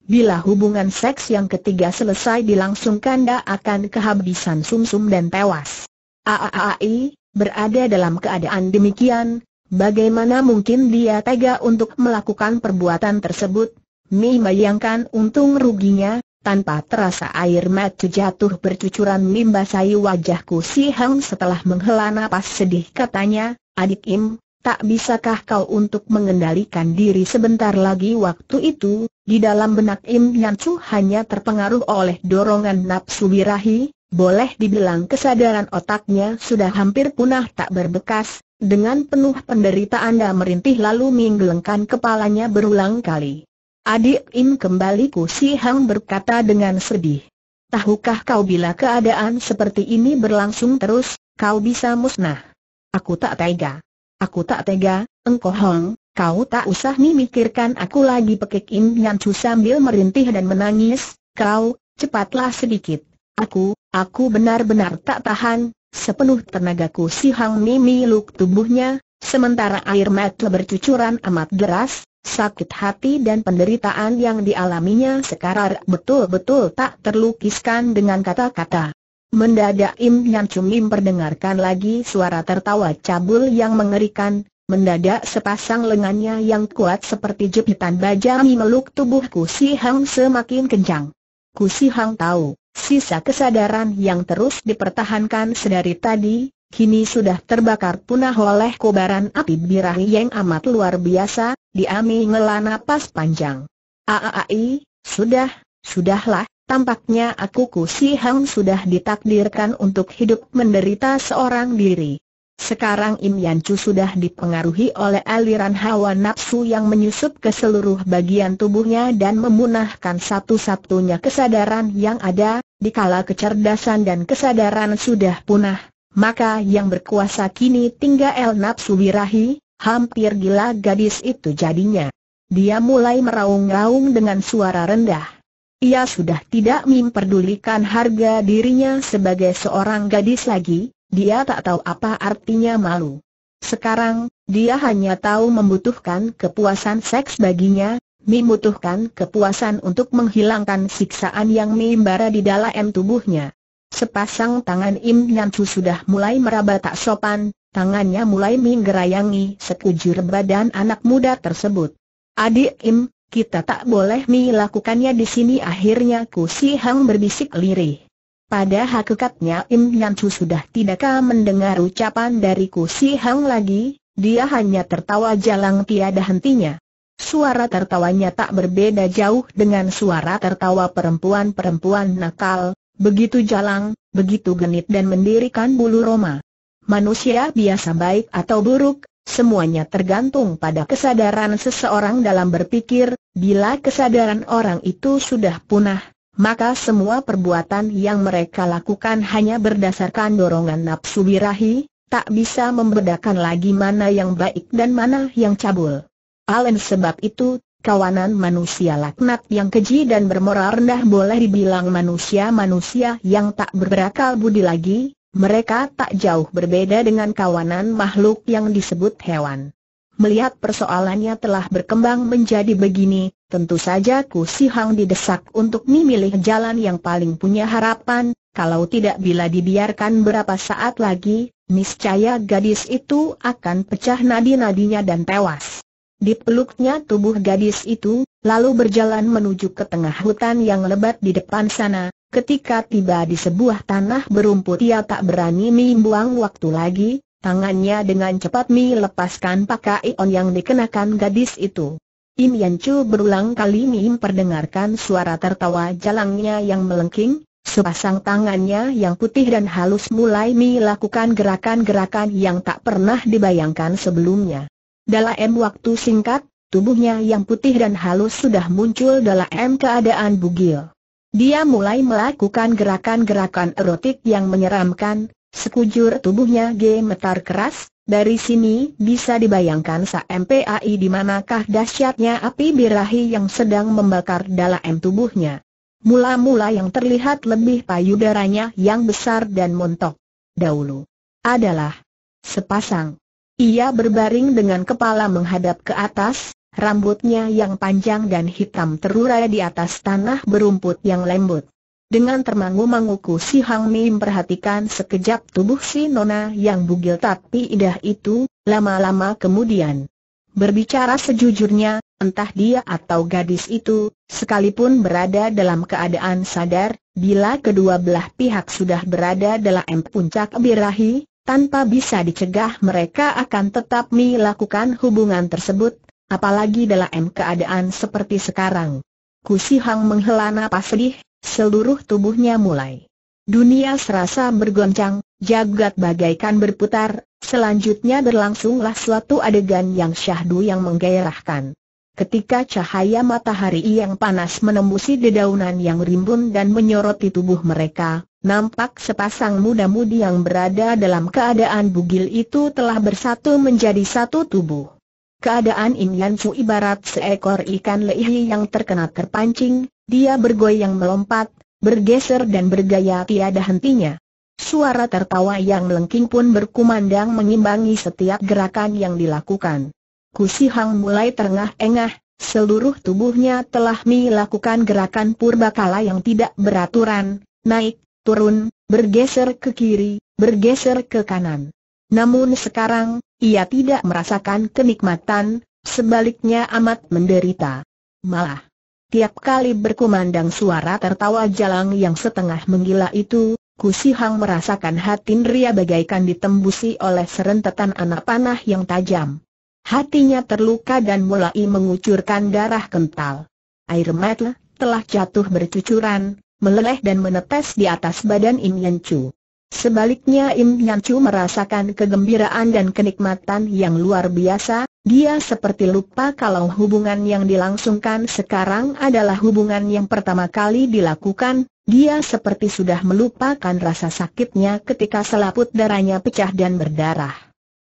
Bila hubungan seks yang ketiga selesai dilangsungkan dia akan kehabisan sumsum dan tewas. Aaai, berada dalam keadaan demikian, bagaimana mungkin dia tega untuk melakukan perbuatan tersebut? Mi bayangkan untung ruginya, tanpa terasa air mata jatuh bercucuran membasahi wajahku si Hang setelah menghela napas sedih katanya, adik Im, Tak bisakah kau untuk mengendalikan diri sebentar lagi waktu itu, di dalam benak Im Nyan Chu hanya terpengaruh oleh dorongan nafsu birahi, boleh dibilang kesadaran otaknya sudah hampir punah tak berbekas, dengan penuh penderitaan anda merintih lalu menggelengkan kepalanya berulang kali. Adik Im kembali Ku Si Hang berkata dengan sedih. Tahukah kau bila keadaan seperti ini berlangsung terus, kau bisa musnah? Aku tak tega. Aku tak tega, engkau Hong, kau tak usah memikirkan aku lagi pekik Im Nyan Chu sambil merintih dan menangis, kau, cepatlah sedikit. Aku, aku benar-benar tak tahan, sepenuh tenagaku si Hang Mimi luk tubuhnya, sementara air mata bercucuran amat deras, sakit hati dan penderitaan yang dialaminya sekarang betul-betul tak terlukiskan dengan kata-kata. Mendadak Im Nyan im perdengarkan lagi suara tertawa cabul yang mengerikan, mendadak sepasang lengannya yang kuat seperti jepitan baja memeluk tubuh sihang Hang semakin kencang. Kusi Hang tahu, sisa kesadaran yang terus dipertahankan sedari tadi, kini sudah terbakar punah oleh kobaran api birahi yang amat luar biasa, diami ngelana pas panjang. Aaai, sudah, sudahlah, Tampaknya aku si Hang sudah ditakdirkan untuk hidup menderita seorang diri. Sekarang Im Yan Chu sudah dipengaruhi oleh aliran hawa nafsu yang menyusup ke seluruh bagian tubuhnya dan memunahkan satu-satunya kesadaran yang ada, dikala kecerdasan dan kesadaran sudah punah, maka yang berkuasa kini tinggal El nafsu Wirahi. hampir gila gadis itu jadinya. Dia mulai meraung-raung dengan suara rendah. Ia sudah tidak memperdulikan harga dirinya sebagai seorang gadis lagi, dia tak tahu apa artinya malu. Sekarang, dia hanya tahu membutuhkan kepuasan seks baginya, membutuhkan kepuasan untuk menghilangkan siksaan yang membara di dalam tubuhnya. Sepasang tangan Im Nyan sudah mulai meraba tak sopan, tangannya mulai menggerayangi sekujur badan anak muda tersebut. Adik Im, kita tak boleh melakukannya di sini akhirnya Ku Si Hang berbisik lirih. Pada hakikatnya Im Nan Chu sudah tidakkah mendengar ucapan dari Ku Si Hang lagi, dia hanya tertawa jalang tiada hentinya. Suara tertawanya tak berbeda jauh dengan suara tertawa perempuan-perempuan nakal, begitu jalang, begitu genit dan mendirikan bulu roma. Manusia biasa baik atau buruk, Semuanya tergantung pada kesadaran seseorang dalam berpikir, bila kesadaran orang itu sudah punah, maka semua perbuatan yang mereka lakukan hanya berdasarkan dorongan nafsu birahi, tak bisa membedakan lagi mana yang baik dan mana yang cabul. Alen sebab itu, kawanan manusia laknat yang keji dan bermoral rendah boleh dibilang manusia-manusia yang tak berakal budi lagi, mereka tak jauh berbeda dengan kawanan makhluk yang disebut hewan. Melihat persoalannya telah berkembang menjadi begini, tentu saja Ku Si Hang didesak untuk memilih jalan yang paling punya harapan, kalau tidak bila dibiarkan berapa saat lagi, niscaya gadis itu akan pecah nadi-nadinya dan tewas. Dipeluknya tubuh gadis itu, lalu berjalan menuju ke tengah hutan yang lebat di depan sana, Ketika tiba di sebuah tanah berumput ia tak berani membuang waktu lagi, tangannya dengan cepat melepaskan pakai on yang dikenakan gadis itu. Im Yan Chu berulang kali memperdengarkan suara tertawa jalangnya yang melengking, sepasang tangannya yang putih dan halus mulai melakukan gerakan-gerakan yang tak pernah dibayangkan sebelumnya. Dalam waktu singkat, tubuhnya yang putih dan halus sudah muncul dalam keadaan bugil. Dia mulai melakukan gerakan-gerakan erotik yang menyeramkan, sekujur tubuhnya gemetar keras, dari sini bisa dibayangkan sampai di manakah dahsyatnya api birahi yang sedang membakar dalam tubuhnya. Mula-mula yang terlihat lebih payudaranya yang besar dan montok. Dahulu adalah sepasang. Ia berbaring dengan kepala menghadap ke atas, rambutnya yang panjang dan hitam terurai di atas tanah berumput yang lembut. Dengan termangu-manguku si Hang Mi memperhatikan sekejap tubuh si Nona yang bugil tapi indah itu, lama-lama kemudian. Berbicara sejujurnya, entah dia atau gadis itu, sekalipun berada dalam keadaan sadar, bila kedua belah pihak sudah berada dalam puncak birahi, tanpa bisa dicegah mereka akan tetap melakukan hubungan tersebut, Apalagi dalam keadaan seperti sekarang. Kusihang Hang menghela napas sedih, seluruh tubuhnya mulai. Dunia serasa bergoncang, jagat bagaikan berputar, selanjutnya berlangsunglah suatu adegan yang syahdu yang menggairahkan. Ketika cahaya matahari yang panas menembusi dedaunan yang rimbun dan menyoroti tubuh mereka, nampak sepasang muda-mudi yang berada dalam keadaan bugil itu telah bersatu menjadi satu tubuh. Keadaan Im Yan Fu ibarat seekor ikan lehi yang terkena terpancing, dia bergoyang melompat, bergeser dan bergaya tiada hentinya. Suara tertawa yang melengking pun berkumandang mengimbangi setiap gerakan yang dilakukan. Kusi Hang mulai terengah-engah, seluruh tubuhnya telah melakukan gerakan purbakala yang tidak beraturan, naik, turun, bergeser ke kiri, bergeser ke kanan. Namun sekarang, ia tidak merasakan kenikmatan, sebaliknya amat menderita. Malah, tiap kali berkumandang suara tertawa jalang yang setengah menggila itu, Kusihang merasakan hati Nria bagaikan ditembusi oleh serentetan anak panah yang tajam. Hatinya terluka dan mulai mengucurkan darah kental. Air mata telah jatuh bercucuran, meleleh dan menetes di atas badan Im Chu. Sebaliknya Im Nyan Chu merasakan kegembiraan dan kenikmatan yang luar biasa, dia seperti lupa kalau hubungan yang dilangsungkan sekarang adalah hubungan yang pertama kali dilakukan, dia seperti sudah melupakan rasa sakitnya ketika selaput darahnya pecah dan berdarah.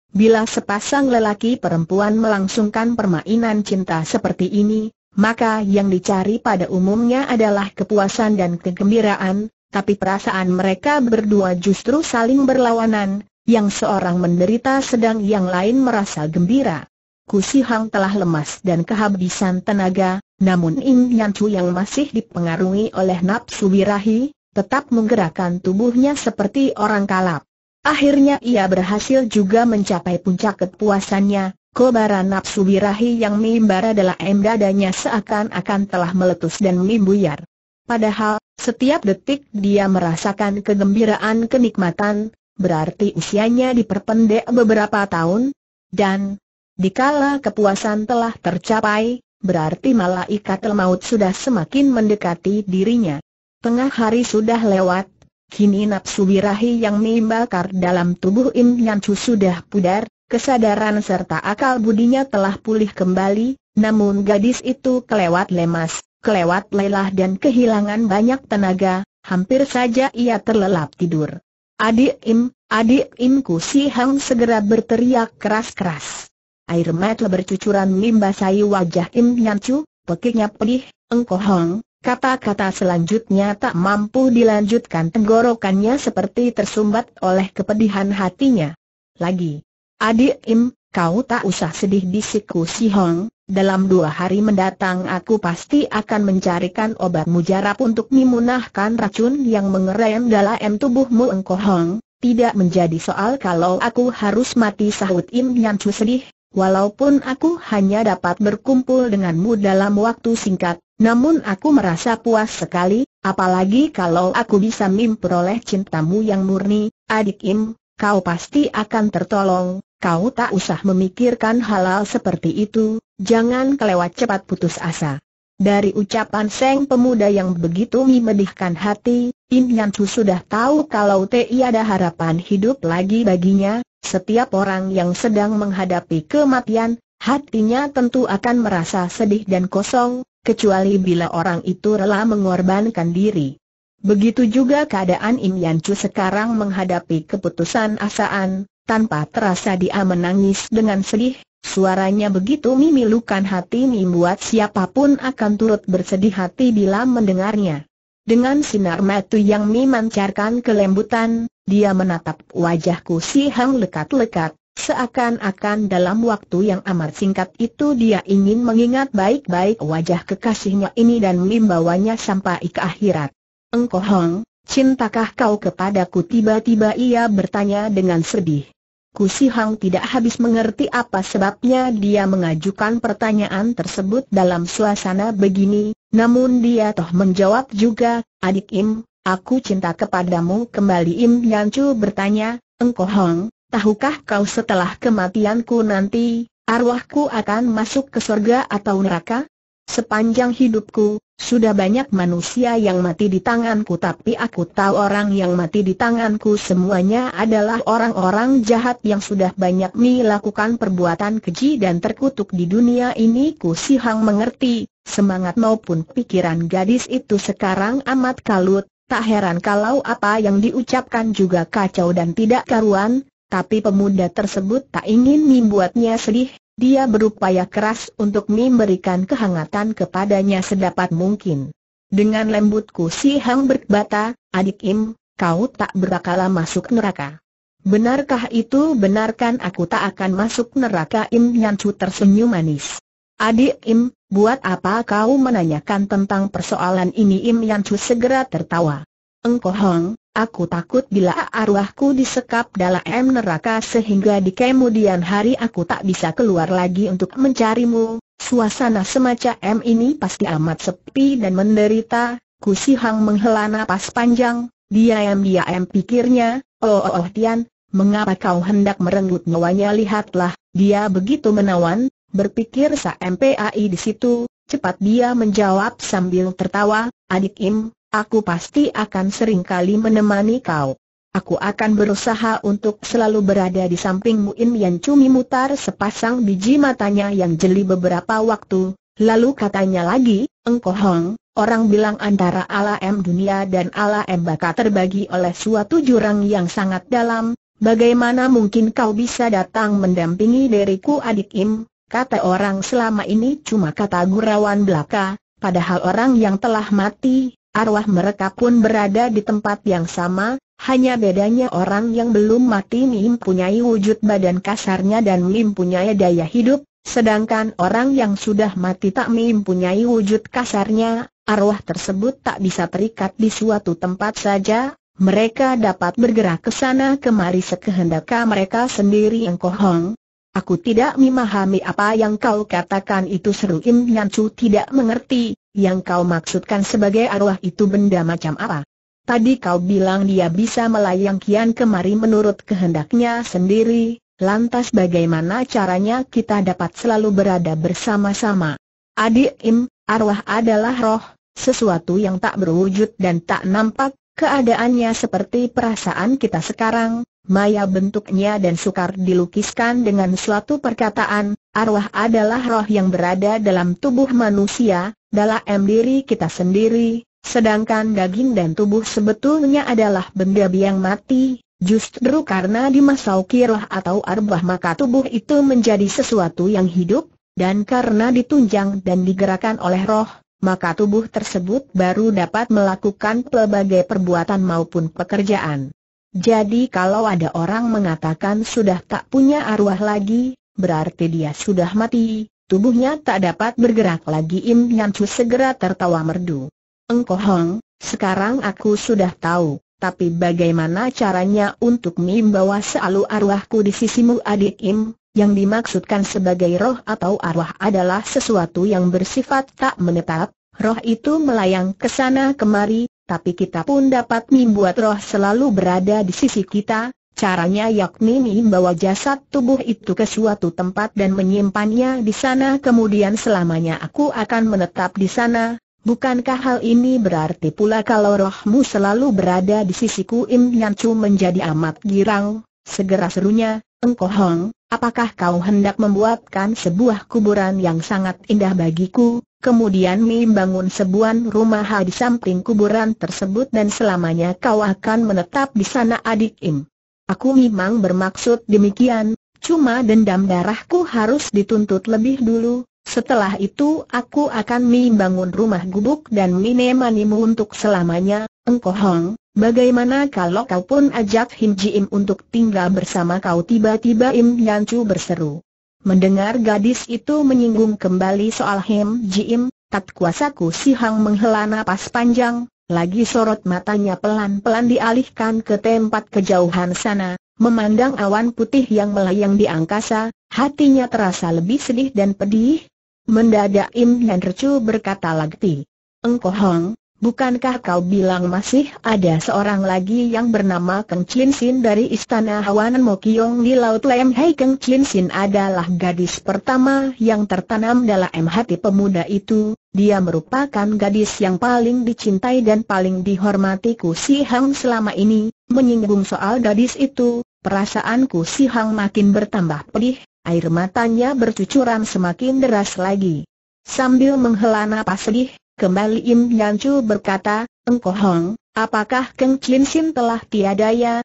Bila sepasang lelaki perempuan melangsungkan permainan cinta seperti ini, maka yang dicari pada umumnya adalah kepuasan dan kegembiraan, tapi perasaan mereka berdua justru saling berlawanan, yang seorang menderita sedang yang lain merasa gembira. Kusihang telah lemas dan kehabisan tenaga, namun Ing Yan Chu yang masih dipengaruhi oleh nafsu birahi, tetap menggerakkan tubuhnya seperti orang kalap. Akhirnya ia berhasil juga mencapai puncak kepuasannya, kobaran nafsu birahi yang adalah adalah dadanya seakan-akan telah meletus dan membuyar. Padahal, setiap detik dia merasakan kegembiraan kenikmatan, berarti usianya diperpendek beberapa tahun, dan dikala kepuasan telah tercapai, berarti malaikat maut sudah semakin mendekati dirinya. Tengah hari sudah lewat, kini nafsu birahi yang membakar dalam tubuh Im Nyancu sudah pudar, kesadaran serta akal budinya telah pulih kembali, namun gadis itu kelewat lemas kelewat lelah dan kehilangan banyak tenaga, hampir saja ia terlelap tidur. Adik Im, adik Imku Si Hang segera berteriak keras-keras. Air mata bercucuran membasahi wajah Im Nyancu, pekiknya pedih, engkau Hong, kata-kata selanjutnya tak mampu dilanjutkan tenggorokannya seperti tersumbat oleh kepedihan hatinya. Lagi, adik Im, kau tak usah sedih bisikku Si Hong, dalam dua hari mendatang aku pasti akan mencarikan obat mujarab untuk memunahkan racun yang mengerem dalam tubuhmu engkohong. Tidak menjadi soal kalau aku harus mati sahut Im Nyan Chu sedih, walaupun aku hanya dapat berkumpul denganmu dalam waktu singkat, namun aku merasa puas sekali, apalagi kalau aku bisa memperoleh cintamu yang murni, adik Im, kau pasti akan tertolong, kau tak usah memikirkan halal seperti itu, jangan kelewat cepat putus asa. Dari ucapan Seng pemuda yang begitu memedihkan hati, Im Yan Chu sudah tahu kalau ada harapan hidup lagi baginya, setiap orang yang sedang menghadapi kematian, hatinya tentu akan merasa sedih dan kosong, kecuali bila orang itu rela mengorbankan diri. Begitu juga keadaan Im Yan Chu sekarang menghadapi keputusan asaan, tanpa terasa dia menangis dengan sedih, suaranya begitu memilukan hati membuat siapapun akan turut bersedih hati bila mendengarnya. Dengan sinar mata yang memancarkan kelembutan, dia menatap wajahku si Hang lekat-lekat, seakan-akan dalam waktu yang amat singkat itu dia ingin mengingat baik-baik wajah kekasihnya ini dan membawanya sampai ke akhirat. Engkau Hong, cintakah kau kepadaku? Tiba-tiba ia bertanya dengan sedih. Kusi Hang tidak habis mengerti apa sebabnya dia mengajukan pertanyaan tersebut dalam suasana begini, namun dia toh menjawab juga, adik Im, aku cinta kepadamu kembali Im Yancu bertanya, engkau Hong, tahukah kau setelah kematianku nanti, arwahku akan masuk ke surga atau neraka? Sepanjang hidupku, sudah banyak manusia yang mati di tanganku tapi aku tahu orang yang mati di tanganku semuanya adalah orang-orang jahat yang sudah banyak melakukan perbuatan keji dan terkutuk di dunia ini ku sihang mengerti, semangat maupun pikiran gadis itu sekarang amat kalut, tak heran kalau apa yang diucapkan juga kacau dan tidak karuan, tapi pemuda tersebut tak ingin membuatnya sedih, dia berupaya keras untuk memberikan kehangatan kepadanya sedapat mungkin. Dengan lembutku si Hang berkata, adik Im, kau tak berakala masuk neraka. Benarkah itu benarkan aku tak akan masuk neraka Im Nyancu tersenyum manis. Adik Im, buat apa kau menanyakan tentang persoalan ini Im Nyancu segera tertawa. Engkau Hong, Aku takut bila arwahku disekap dalam neraka sehingga di kemudian hari aku tak bisa keluar lagi untuk mencarimu. Suasana semacam ini pasti amat sepi dan menderita. Kusihang menghela nafas panjang, diam-diam pikirnya, oh, oh, oh Tian, mengapa kau hendak merenggut nyawanya lihatlah, dia begitu menawan, berpikir sa MPAI di situ, cepat dia menjawab sambil tertawa, adik Im, aku pasti akan seringkali menemani kau. Aku akan berusaha untuk selalu berada di sampingmu Im Yan Cumi mutar sepasang biji matanya yang jeli beberapa waktu, lalu katanya lagi, Engkoh Hong, orang bilang antara m dunia dan m baka terbagi oleh suatu jurang yang sangat dalam, bagaimana mungkin kau bisa datang mendampingi diriku adik Im, kata orang selama ini cuma kata gurauan belaka, padahal orang yang telah mati, Arwah mereka pun berada di tempat yang sama, hanya bedanya orang yang belum mati ini mempunyai wujud badan kasarnya dan mempunyai daya hidup, sedangkan orang yang sudah mati tak mempunyai wujud kasarnya, arwah tersebut tak bisa terikat di suatu tempat saja, mereka dapat bergerak ke sana kemari sekehendak mereka sendiri yang kohong, Aku tidak memahami apa yang kau katakan itu seru Im Chu tidak mengerti, yang kau maksudkan sebagai arwah itu benda macam apa. Tadi kau bilang dia bisa melayang kian kemari menurut kehendaknya sendiri, lantas bagaimana caranya kita dapat selalu berada bersama-sama? Adik Im, arwah adalah roh, sesuatu yang tak berwujud dan tak nampak, keadaannya seperti perasaan kita sekarang, maya bentuknya dan sukar dilukiskan dengan suatu perkataan, arwah adalah roh yang berada dalam tubuh manusia, dalam diri kita sendiri, sedangkan daging dan tubuh sebetulnya adalah benda biang mati, justru karena dimasuki roh atau arwah maka tubuh itu menjadi sesuatu yang hidup, dan karena ditunjang dan digerakkan oleh roh, maka tubuh tersebut baru dapat melakukan pelbagai perbuatan maupun pekerjaan. Jadi kalau ada orang mengatakan sudah tak punya arwah lagi, berarti dia sudah mati, tubuhnya tak dapat bergerak lagi Im Nyan Chu segera tertawa merdu. Engkau Hong, sekarang aku sudah tahu, tapi bagaimana caranya untuk membawa sealu arwahku di sisimu adik Im? Yang dimaksudkan sebagai roh atau arwah adalah sesuatu yang bersifat tak menetap, roh itu melayang ke sana kemari, tapi kita pun dapat membuat roh selalu berada di sisi kita, caranya yakni membawa jasad tubuh itu ke suatu tempat dan menyimpannya di sana kemudian selamanya aku akan menetap di sana, Bukankah hal ini berarti pula kalau rohmu selalu berada di sisiku Im Nyan Chu menjadi amat girang? Segera serunya, Engkoh Hong, apakah kau hendak membuatkan sebuah kuburan yang sangat indah bagiku? Kemudian Mi bangun sebuah rumah di samping kuburan tersebut dan selamanya kau akan menetap di sana adik Im. Aku memang bermaksud demikian, cuma dendam darahku harus dituntut lebih dulu, setelah itu aku akan Mi bangun rumah gubuk dan Mi nemanimu untuk selamanya, engkau Hong. Bagaimana kalau kau pun ajak Him Im untuk tinggal bersama kau tiba-tiba Im Yancu berseru. Mendengar gadis itu menyinggung kembali soal Hem Jim, tak kuasaku si Hang menghela napas panjang, lagi sorot matanya pelan-pelan dialihkan ke tempat kejauhan sana, memandang awan putih yang melayang di angkasa, hatinya terasa lebih sedih dan pedih. Mendadak Im dan Recu berkata lagi, Engkoh Hong, Bukankah kau bilang masih ada seorang lagi yang bernama Keng Chin Sin dari Istana Hawanan Mokyong di Laut Lem Hei Keng Chin Sin adalah gadis pertama yang tertanam dalam hati pemuda itu, dia merupakan gadis yang paling dicintai dan paling dihormati Ku Si Hang selama ini, menyinggung soal gadis itu, perasaan Ku Si Hang makin bertambah pedih, air matanya bercucuran semakin deras lagi. Sambil menghela napas sedih, Kembali Im Chu berkata, Engko Hong, apakah Keng Chin Sin telah Di dia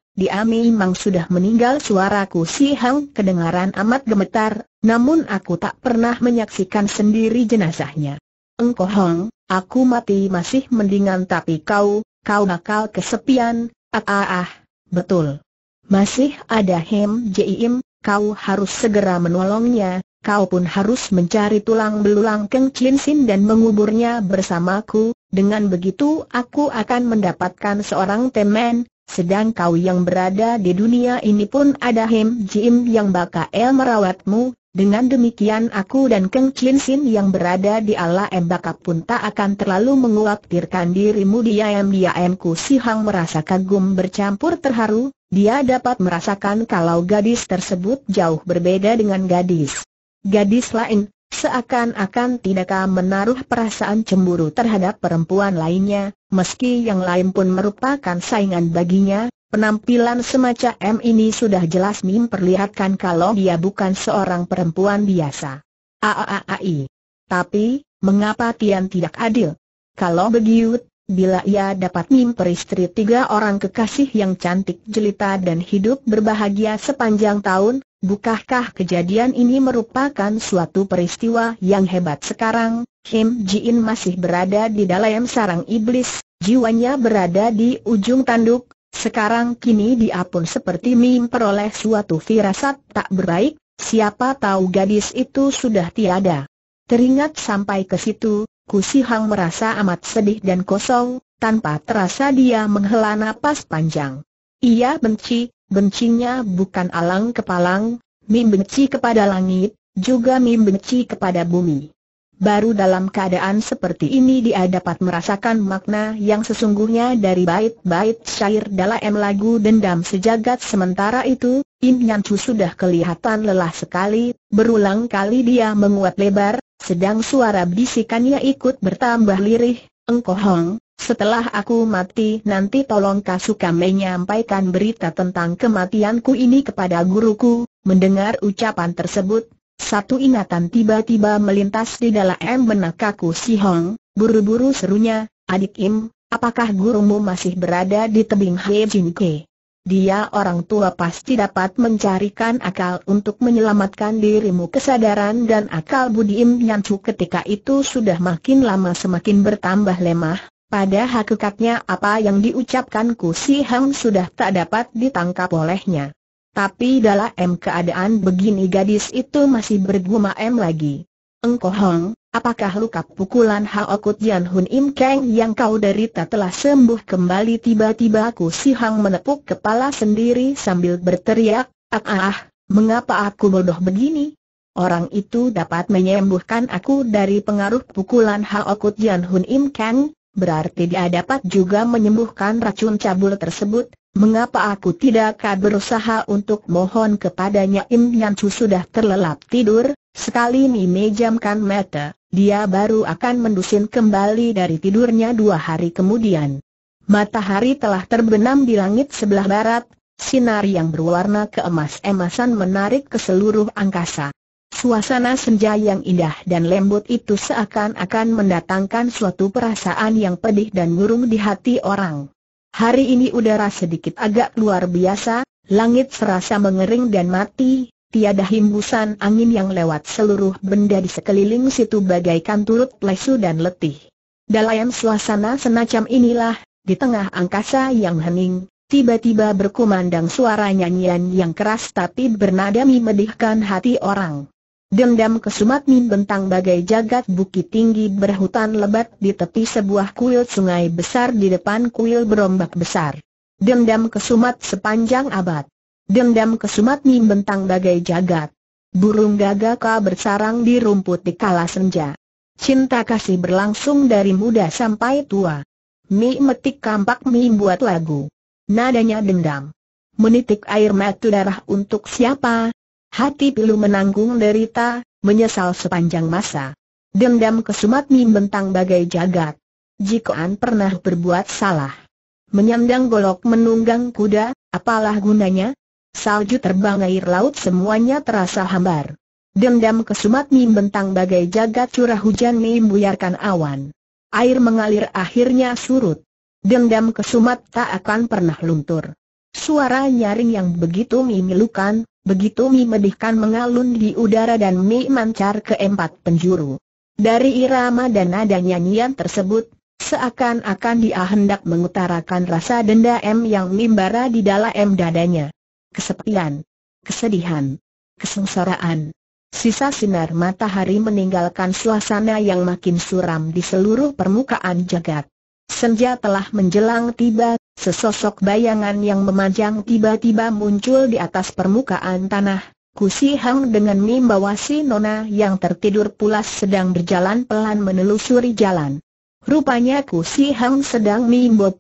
Mang sudah meninggal suaraku si Hang kedengaran amat gemetar, namun aku tak pernah menyaksikan sendiri jenazahnya. Engko Hong, aku mati masih mendingan tapi kau, kau bakal kesepian, ah ah ah, betul. Masih ada Hem Jim, kau harus segera menolongnya, kau pun harus mencari tulang belulang Keng Chin Sin dan menguburnya bersamaku, dengan begitu aku akan mendapatkan seorang teman, sedang kau yang berada di dunia ini pun ada Him Jim yang bakal merawatmu, dengan demikian aku dan Keng Chin Sin yang berada di ala embaka pun tak akan terlalu mengkhawatirkan dirimu diam-diam Ku Si Hang merasa kagum bercampur terharu, dia dapat merasakan kalau gadis tersebut jauh berbeda dengan gadis Gadis lain, seakan-akan tidakkah menaruh perasaan cemburu terhadap perempuan lainnya, meski yang lain pun merupakan saingan baginya, penampilan semacam ini sudah jelas memperlihatkan kalau dia bukan seorang perempuan biasa. Aaai. Tapi, mengapa Tian tidak adil? Kalau begitu, bila ia dapat memperistri tiga orang kekasih yang cantik jelita dan hidup berbahagia sepanjang tahun, Bukankah kejadian ini merupakan suatu peristiwa yang hebat sekarang? Kim Ji-in masih berada di dalam sarang iblis, jiwanya berada di ujung tanduk, sekarang kini dia pun seperti peroleh suatu firasat tak berbaik, siapa tahu gadis itu sudah tiada. Teringat sampai ke situ, si Hang merasa amat sedih dan kosong, tanpa terasa dia menghela napas panjang. Ia benci, bencinya bukan alang kepalang, Mim benci kepada langit, juga Mim benci kepada bumi. Baru dalam keadaan seperti ini dia dapat merasakan makna yang sesungguhnya dari bait-bait syair dalam lagu dendam sejagat sementara itu, Im Nyan Chu sudah kelihatan lelah sekali, berulang kali dia menguat lebar, sedang suara bisikannya ikut bertambah lirih, Engkohong, setelah aku mati nanti tolong Kasuka menyampaikan berita tentang kematianku ini kepada guruku. Mendengar ucapan tersebut, satu ingatan tiba-tiba melintas di dalam benak kaku si Hong, buru-buru serunya, adik Im, apakah gurumu masih berada di tebing Hei Jin Ke? Dia orang tua pasti dapat mencarikan akal untuk menyelamatkan dirimu kesadaran dan akal budi Im Nyancu ketika itu sudah makin lama semakin bertambah lemah, pada hakikatnya apa yang diucapkan Ku Si Hang sudah tak dapat ditangkap olehnya. Tapi dalam keadaan begini gadis itu masih bergumam lagi. Engkau Hong, apakah luka pukulan Haokut Jian Hun Im Kang yang kau derita telah sembuh kembali tiba-tiba Ku Si Hang menepuk kepala sendiri sambil berteriak, ah, ah ah, mengapa aku bodoh begini? Orang itu dapat menyembuhkan aku dari pengaruh pukulan Haokut Jian Hun Im Kang, Berarti dia dapat juga menyembuhkan racun cabul tersebut, mengapa aku tidak berusaha untuk mohon kepadanya Im Yan Chu sudah terlelap tidur, sekali Mime jamkan mata, dia baru akan mendusin kembali dari tidurnya dua hari kemudian. Matahari telah terbenam di langit sebelah barat, sinar yang berwarna keemas-emasan menarik ke seluruh angkasa. Suasana senja yang indah dan lembut itu seakan-akan mendatangkan suatu perasaan yang pedih dan murung di hati orang. Hari ini udara sedikit agak luar biasa, langit serasa mengering dan mati, tiada hembusan angin yang lewat seluruh benda di sekeliling situ bagaikan turut lesu dan letih. Dalam suasana senacam inilah, di tengah angkasa yang hening, tiba-tiba berkumandang suara nyanyian yang keras tapi bernada memedihkan hati orang. Dendam kesumat Min bentang bagai jagat bukit tinggi berhutan lebat di tepi sebuah kuil sungai besar di depan kuil berombak besar. Dendam kesumat sepanjang abad. Dendam kesumat Min bentang bagai jagat. Burung gagak gagaka bersarang di rumput di kala senja. Cinta kasih berlangsung dari muda sampai tua. Mi metik kampak Mi buat lagu. Nadanya dendam. Menitik air mata darah untuk siapa? Hati Pilu menanggung derita, menyesal sepanjang masa. Dendam kesumatmi bentang bagai jagat. Jika an pernah berbuat salah. Menyandang golok menunggang kuda, apalah gunanya? Salju terbang air laut semuanya terasa hambar. Dendam kesumatmi bentang bagai jagat curah hujan membuyarkan awan. Air mengalir akhirnya surut. Dendam kesumat tak akan pernah luntur. Suara nyaring yang begitu memilukan, Begitu Mi Medihkan mengalun di udara dan Mi mancar ke empat penjuru. Dari irama dan nada nyanyian tersebut, seakan-akan dia hendak mengutarakan rasa dendam yang mimbara di dalam dadanya. Kesepian, kesedihan, kesengsaraan. Sisa sinar matahari meninggalkan suasana yang makin suram di seluruh permukaan jagat. Senja telah menjelang tiba, Sesosok bayangan yang memanjang tiba-tiba muncul di atas permukaan tanah. Kusi Hang dengan membawasi si Nona yang tertidur pulas sedang berjalan pelan menelusuri jalan. Rupanya Kusi Hang sedang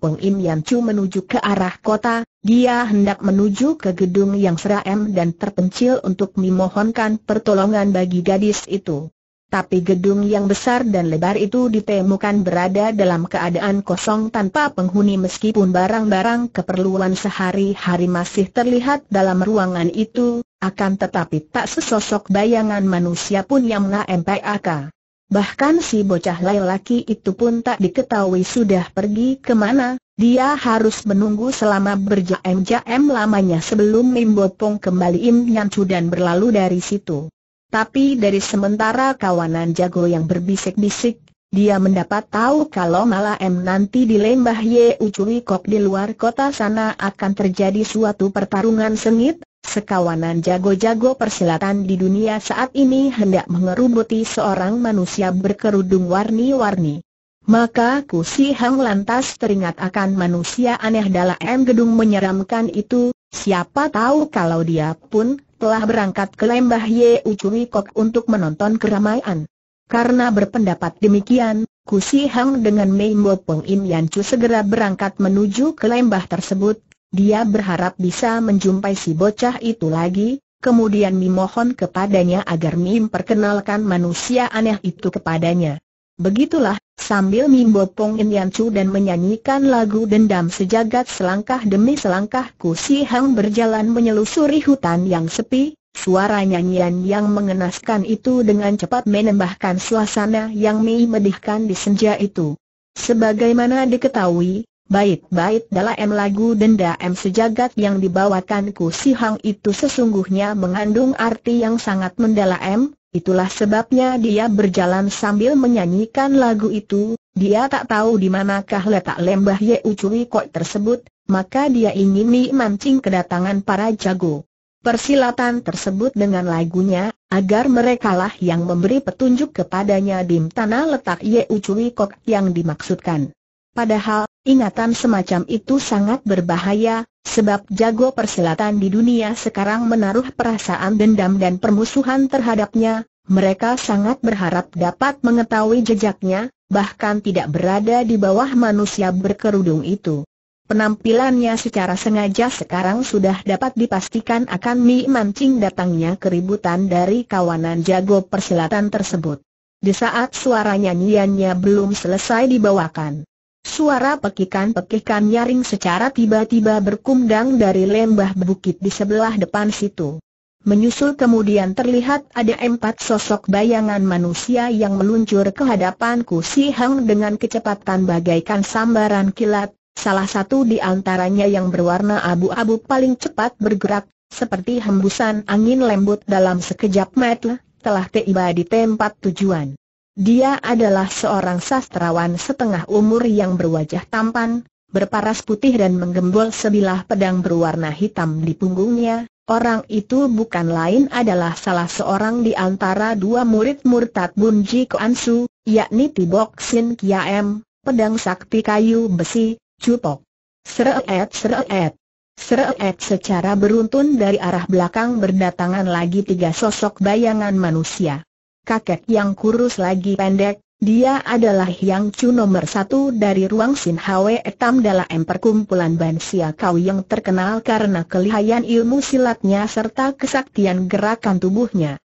Peng Im Yan Chu menuju ke arah kota, dia hendak menuju ke gedung yang seram dan terpencil untuk memohonkan pertolongan bagi gadis itu tapi gedung yang besar dan lebar itu ditemukan berada dalam keadaan kosong tanpa penghuni meskipun barang-barang keperluan sehari-hari masih terlihat dalam ruangan itu, akan tetapi tak sesosok bayangan manusia pun yang MPAK. Bahkan si bocah lelaki itu pun tak diketahui sudah pergi kemana, dia harus menunggu selama berjam-jam lamanya sebelum Mim kembali Im Nyancu dan berlalu dari situ. Tapi dari sementara kawanan jago yang berbisik-bisik, dia mendapat tahu kalau malah M nanti di lembah Ye Ucui Kok di luar kota sana akan terjadi suatu pertarungan sengit, sekawanan jago-jago persilatan di dunia saat ini hendak mengerubuti seorang manusia berkerudung warni-warni. Maka Kusi Hang lantas teringat akan manusia aneh dalam gedung menyeramkan itu, siapa tahu kalau dia pun telah berangkat ke lembah Ye Ucui Kok untuk menonton keramaian. Karena berpendapat demikian, Si Hang dengan Mei Mo Peng Im Yan Chu segera berangkat menuju ke lembah tersebut. Dia berharap bisa menjumpai si bocah itu lagi, kemudian mohon kepadanya agar Mi perkenalkan manusia aneh itu kepadanya. Begitulah, sambil Mimbo Pong Yan Chu dan menyanyikan lagu dendam sejagat selangkah demi selangkah Ku Si Hang berjalan menyelusuri hutan yang sepi, suara nyanyian yang mengenaskan itu dengan cepat menembahkan suasana yang memedihkan di senja itu. Sebagaimana diketahui, Bait-bait dalam lagu denda M sejagat yang dibawakan Ku Si Hang itu sesungguhnya mengandung arti yang sangat mendalam, Itulah sebabnya dia berjalan sambil menyanyikan lagu itu, dia tak tahu di manakah letak lembah Ye Ucui Kok tersebut, maka dia ingin memancing kedatangan para jago. Persilatan tersebut dengan lagunya, agar merekalah yang memberi petunjuk kepadanya di tanah letak Ye Ucui Kok yang dimaksudkan. Padahal, ingatan semacam itu sangat berbahaya, Sebab jago persilatan di dunia sekarang menaruh perasaan dendam dan permusuhan terhadapnya, mereka sangat berharap dapat mengetahui jejaknya, bahkan tidak berada di bawah manusia berkerudung itu. Penampilannya secara sengaja sekarang sudah dapat dipastikan akan mancing datangnya keributan dari kawanan jago persilatan tersebut. Di saat suara nyanyiannya belum selesai dibawakan, Suara pekikan-pekikan nyaring secara tiba-tiba berkumdang dari lembah bukit di sebelah depan situ. Menyusul kemudian terlihat ada empat sosok bayangan manusia yang meluncur ke hadapanku si Hang dengan kecepatan bagaikan sambaran kilat, salah satu di antaranya yang berwarna abu-abu paling cepat bergerak, seperti hembusan angin lembut dalam sekejap mata, telah tiba di tempat tujuan. Dia adalah seorang sastrawan setengah umur yang berwajah tampan, berparas putih dan menggembol sebilah pedang berwarna hitam di punggungnya. Orang itu bukan lain adalah salah seorang di antara dua murid murtad Bunji Koansu, yakni Tibok Sin Kiam, pedang sakti kayu besi, cupok. Seret seret. Seret secara beruntun dari arah belakang berdatangan lagi tiga sosok bayangan manusia kakek yang kurus lagi pendek, dia adalah Yang Chu nomor satu dari ruang Sin Hwe Etam dalam perkumpulan Bansia Kau yang terkenal karena kelihayan ilmu silatnya serta kesaktian gerakan tubuhnya.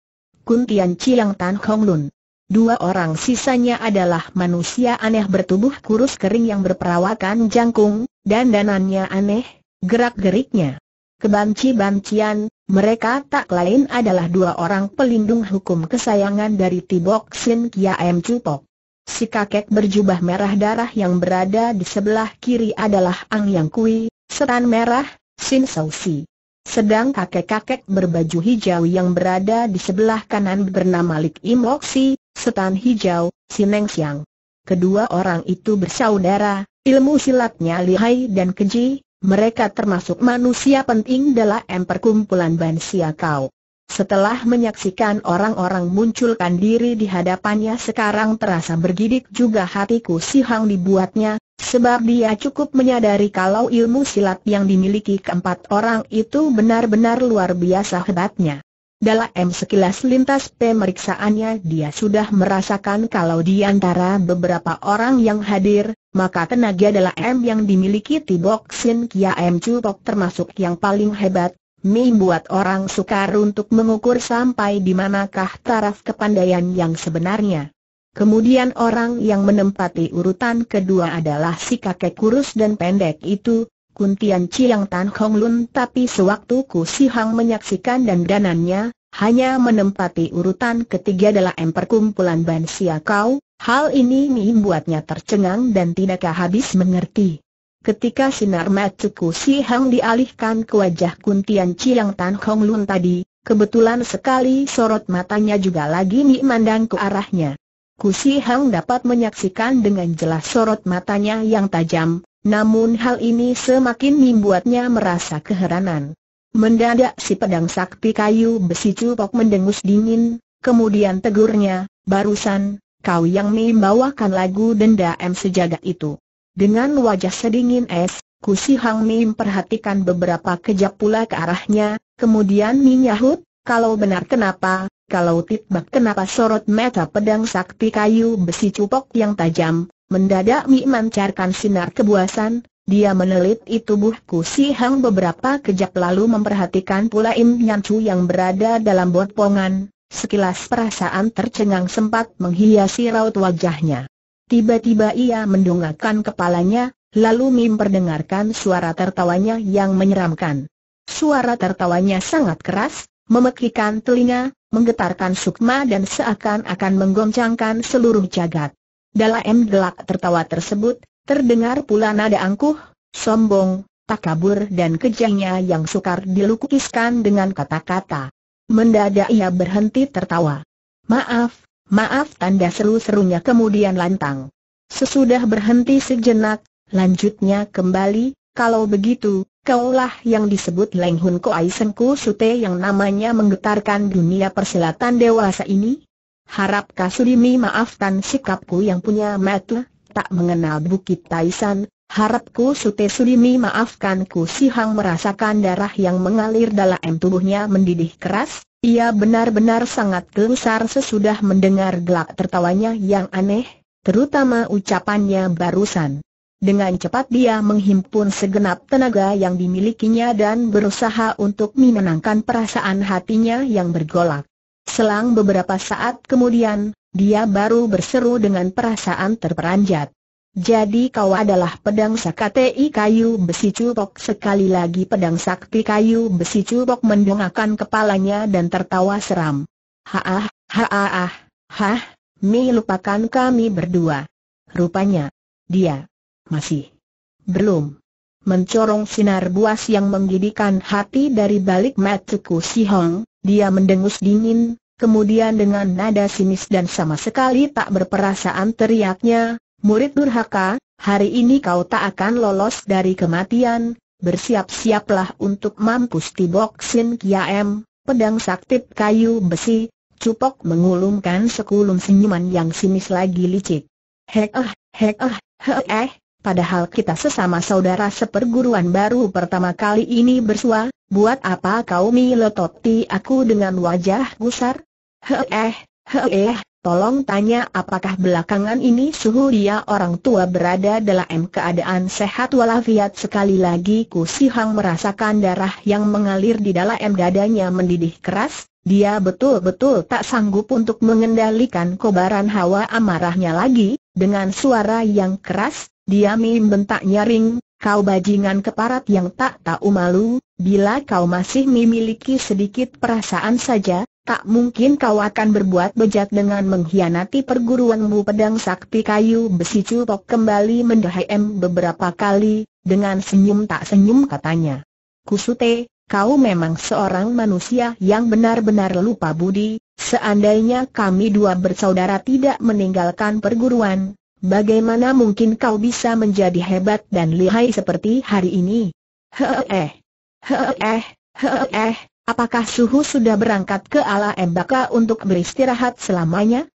Kuntian Tian Tan Hong Lun. Dua orang sisanya adalah manusia aneh bertubuh kurus kering yang berperawakan jangkung, dan danannya aneh, gerak-geriknya. Kebanci-bancian, mereka tak lain adalah dua orang pelindung hukum kesayangan dari Tibok Sin Kia M. Cupok. Si kakek berjubah merah darah yang berada di sebelah kiri adalah Ang Yang Kui, setan merah, Sin Sausi. Sedang kakek-kakek berbaju hijau yang berada di sebelah kanan bernama Lik Im Si, setan hijau, Sineng Siang. Kedua orang itu bersaudara, ilmu silatnya lihai dan keji, mereka termasuk manusia penting dalam perkumpulan Bansia Kau. Setelah menyaksikan orang-orang munculkan diri di hadapannya sekarang terasa bergidik juga hatiku si Hang dibuatnya, sebab dia cukup menyadari kalau ilmu silat yang dimiliki keempat orang itu benar-benar luar biasa hebatnya. Dalam sekilas lintas pemeriksaannya dia sudah merasakan kalau di antara beberapa orang yang hadir, maka tenaga Dalam yang dimiliki Tibok Sin Kia M Cupok termasuk yang paling hebat, membuat orang sukar untuk mengukur sampai di manakah taraf kepandaian yang sebenarnya. Kemudian orang yang menempati urutan kedua adalah si kakek kurus dan pendek itu, Kuntian Chiang Tan Hong Lun tapi sewaktu Ku Si Hang menyaksikan dandanannya, hanya menempati urutan ketiga dalam kumpulan Ban Sia Kau, hal ini membuatnya tercengang dan tidak habis mengerti. Ketika sinar mata Ku Si Hang dialihkan ke wajah Kuntian Chiang Tan Hong Lun tadi, kebetulan sekali sorot matanya juga lagi memandang ke arahnya. Ku Si Hang dapat menyaksikan dengan jelas sorot matanya yang tajam, namun hal ini semakin membuatnya merasa keheranan. Mendadak si pedang sakti kayu besi cupok mendengus dingin, kemudian tegurnya, barusan, kau yang membawakan lagu denda M sejagat itu. Dengan wajah sedingin es, Kusi Hang Mim perhatikan beberapa kejap pula ke arahnya, kemudian menyahut, kalau benar kenapa, kalau titbak kenapa sorot mata pedang sakti kayu besi cupok yang tajam, Mendadak Mi memancarkan sinar kebuasan, dia meneliti tubuhku si Hang beberapa kejap lalu memperhatikan pula Im Nyan Chu yang berada dalam botpongan, sekilas perasaan tercengang sempat menghiasi raut wajahnya. Tiba-tiba ia mendongakkan kepalanya, lalu Mi memperdengarkan suara tertawanya yang menyeramkan. Suara tertawanya sangat keras, memekikan telinga, menggetarkan sukma dan seakan-akan menggoncangkan seluruh jagat. Dalam gelak tertawa tersebut, terdengar pula nada angkuh, sombong, takabur dan kejangnya yang sukar dilukiskan dengan kata-kata. Mendadak ia berhenti tertawa. Maaf, maaf tanda seru-serunya kemudian lantang. Sesudah berhenti sejenak, lanjutnya kembali, kalau begitu, Kaulah yang disebut Leng Hun Koai Sengku Sute yang namanya menggetarkan dunia persilatan dewasa ini? Harap Kaslimi maafkan sikapku yang punya metu, tak mengenal Bukit Taisan, harapku Sute Sulimi maafkan ku si merasakan darah yang mengalir dalam tubuhnya mendidih keras, ia benar-benar sangat gelisar sesudah mendengar gelak tertawanya yang aneh, terutama ucapannya barusan. Dengan cepat dia menghimpun segenap tenaga yang dimilikinya dan berusaha untuk menenangkan perasaan hatinya yang bergolak. Selang beberapa saat kemudian, dia baru berseru dengan perasaan terperanjat. Jadi kau adalah pedang sakti kayu besi cupok Sekali lagi pedang sakti kayu besi cupok mendongakkan kepalanya dan tertawa seram Haah, haah, haah, mi lupakan kami berdua Rupanya, dia masih belum mencorong sinar buas yang menggidikan hati dari balik mataku si Hong dia mendengus dingin, kemudian dengan nada sinis dan sama sekali tak berperasaan teriaknya, murid durhaka, hari ini kau tak akan lolos dari kematian, bersiap-siaplah untuk mampus di boksin kiam, pedang saktip kayu besi, Cupok mengulumkan sekulum senyuman yang sinis lagi licik. Hek ah, ah, eh, hek eh, hek eh, padahal kita sesama saudara seperguruan baru pertama kali ini bersuah. Buat apa kau milototi aku dengan wajah gusar? heeh heeh tolong tanya apakah belakangan ini suhu dia orang tua berada dalam keadaan sehat walafiat sekali lagi ku sihang merasakan darah yang mengalir di dalam dadanya mendidih keras, dia betul-betul tak sanggup untuk mengendalikan kobaran hawa amarahnya lagi, dengan suara yang keras, dia membentak nyaring, Kau bajingan keparat yang tak tahu malu, bila kau masih memiliki sedikit perasaan saja, tak mungkin kau akan berbuat bejat dengan mengkhianati perguruanmu pedang sakti kayu besi cupok kembali mendehem beberapa kali, dengan senyum tak senyum katanya. Kusute, kau memang seorang manusia yang benar-benar lupa budi, seandainya kami dua bersaudara tidak meninggalkan perguruan, Bagaimana mungkin kau bisa menjadi hebat dan lihai seperti hari ini? Heeh. Heeh, heeh, apakah suhu sudah berangkat ke ala embaka untuk beristirahat selamanya?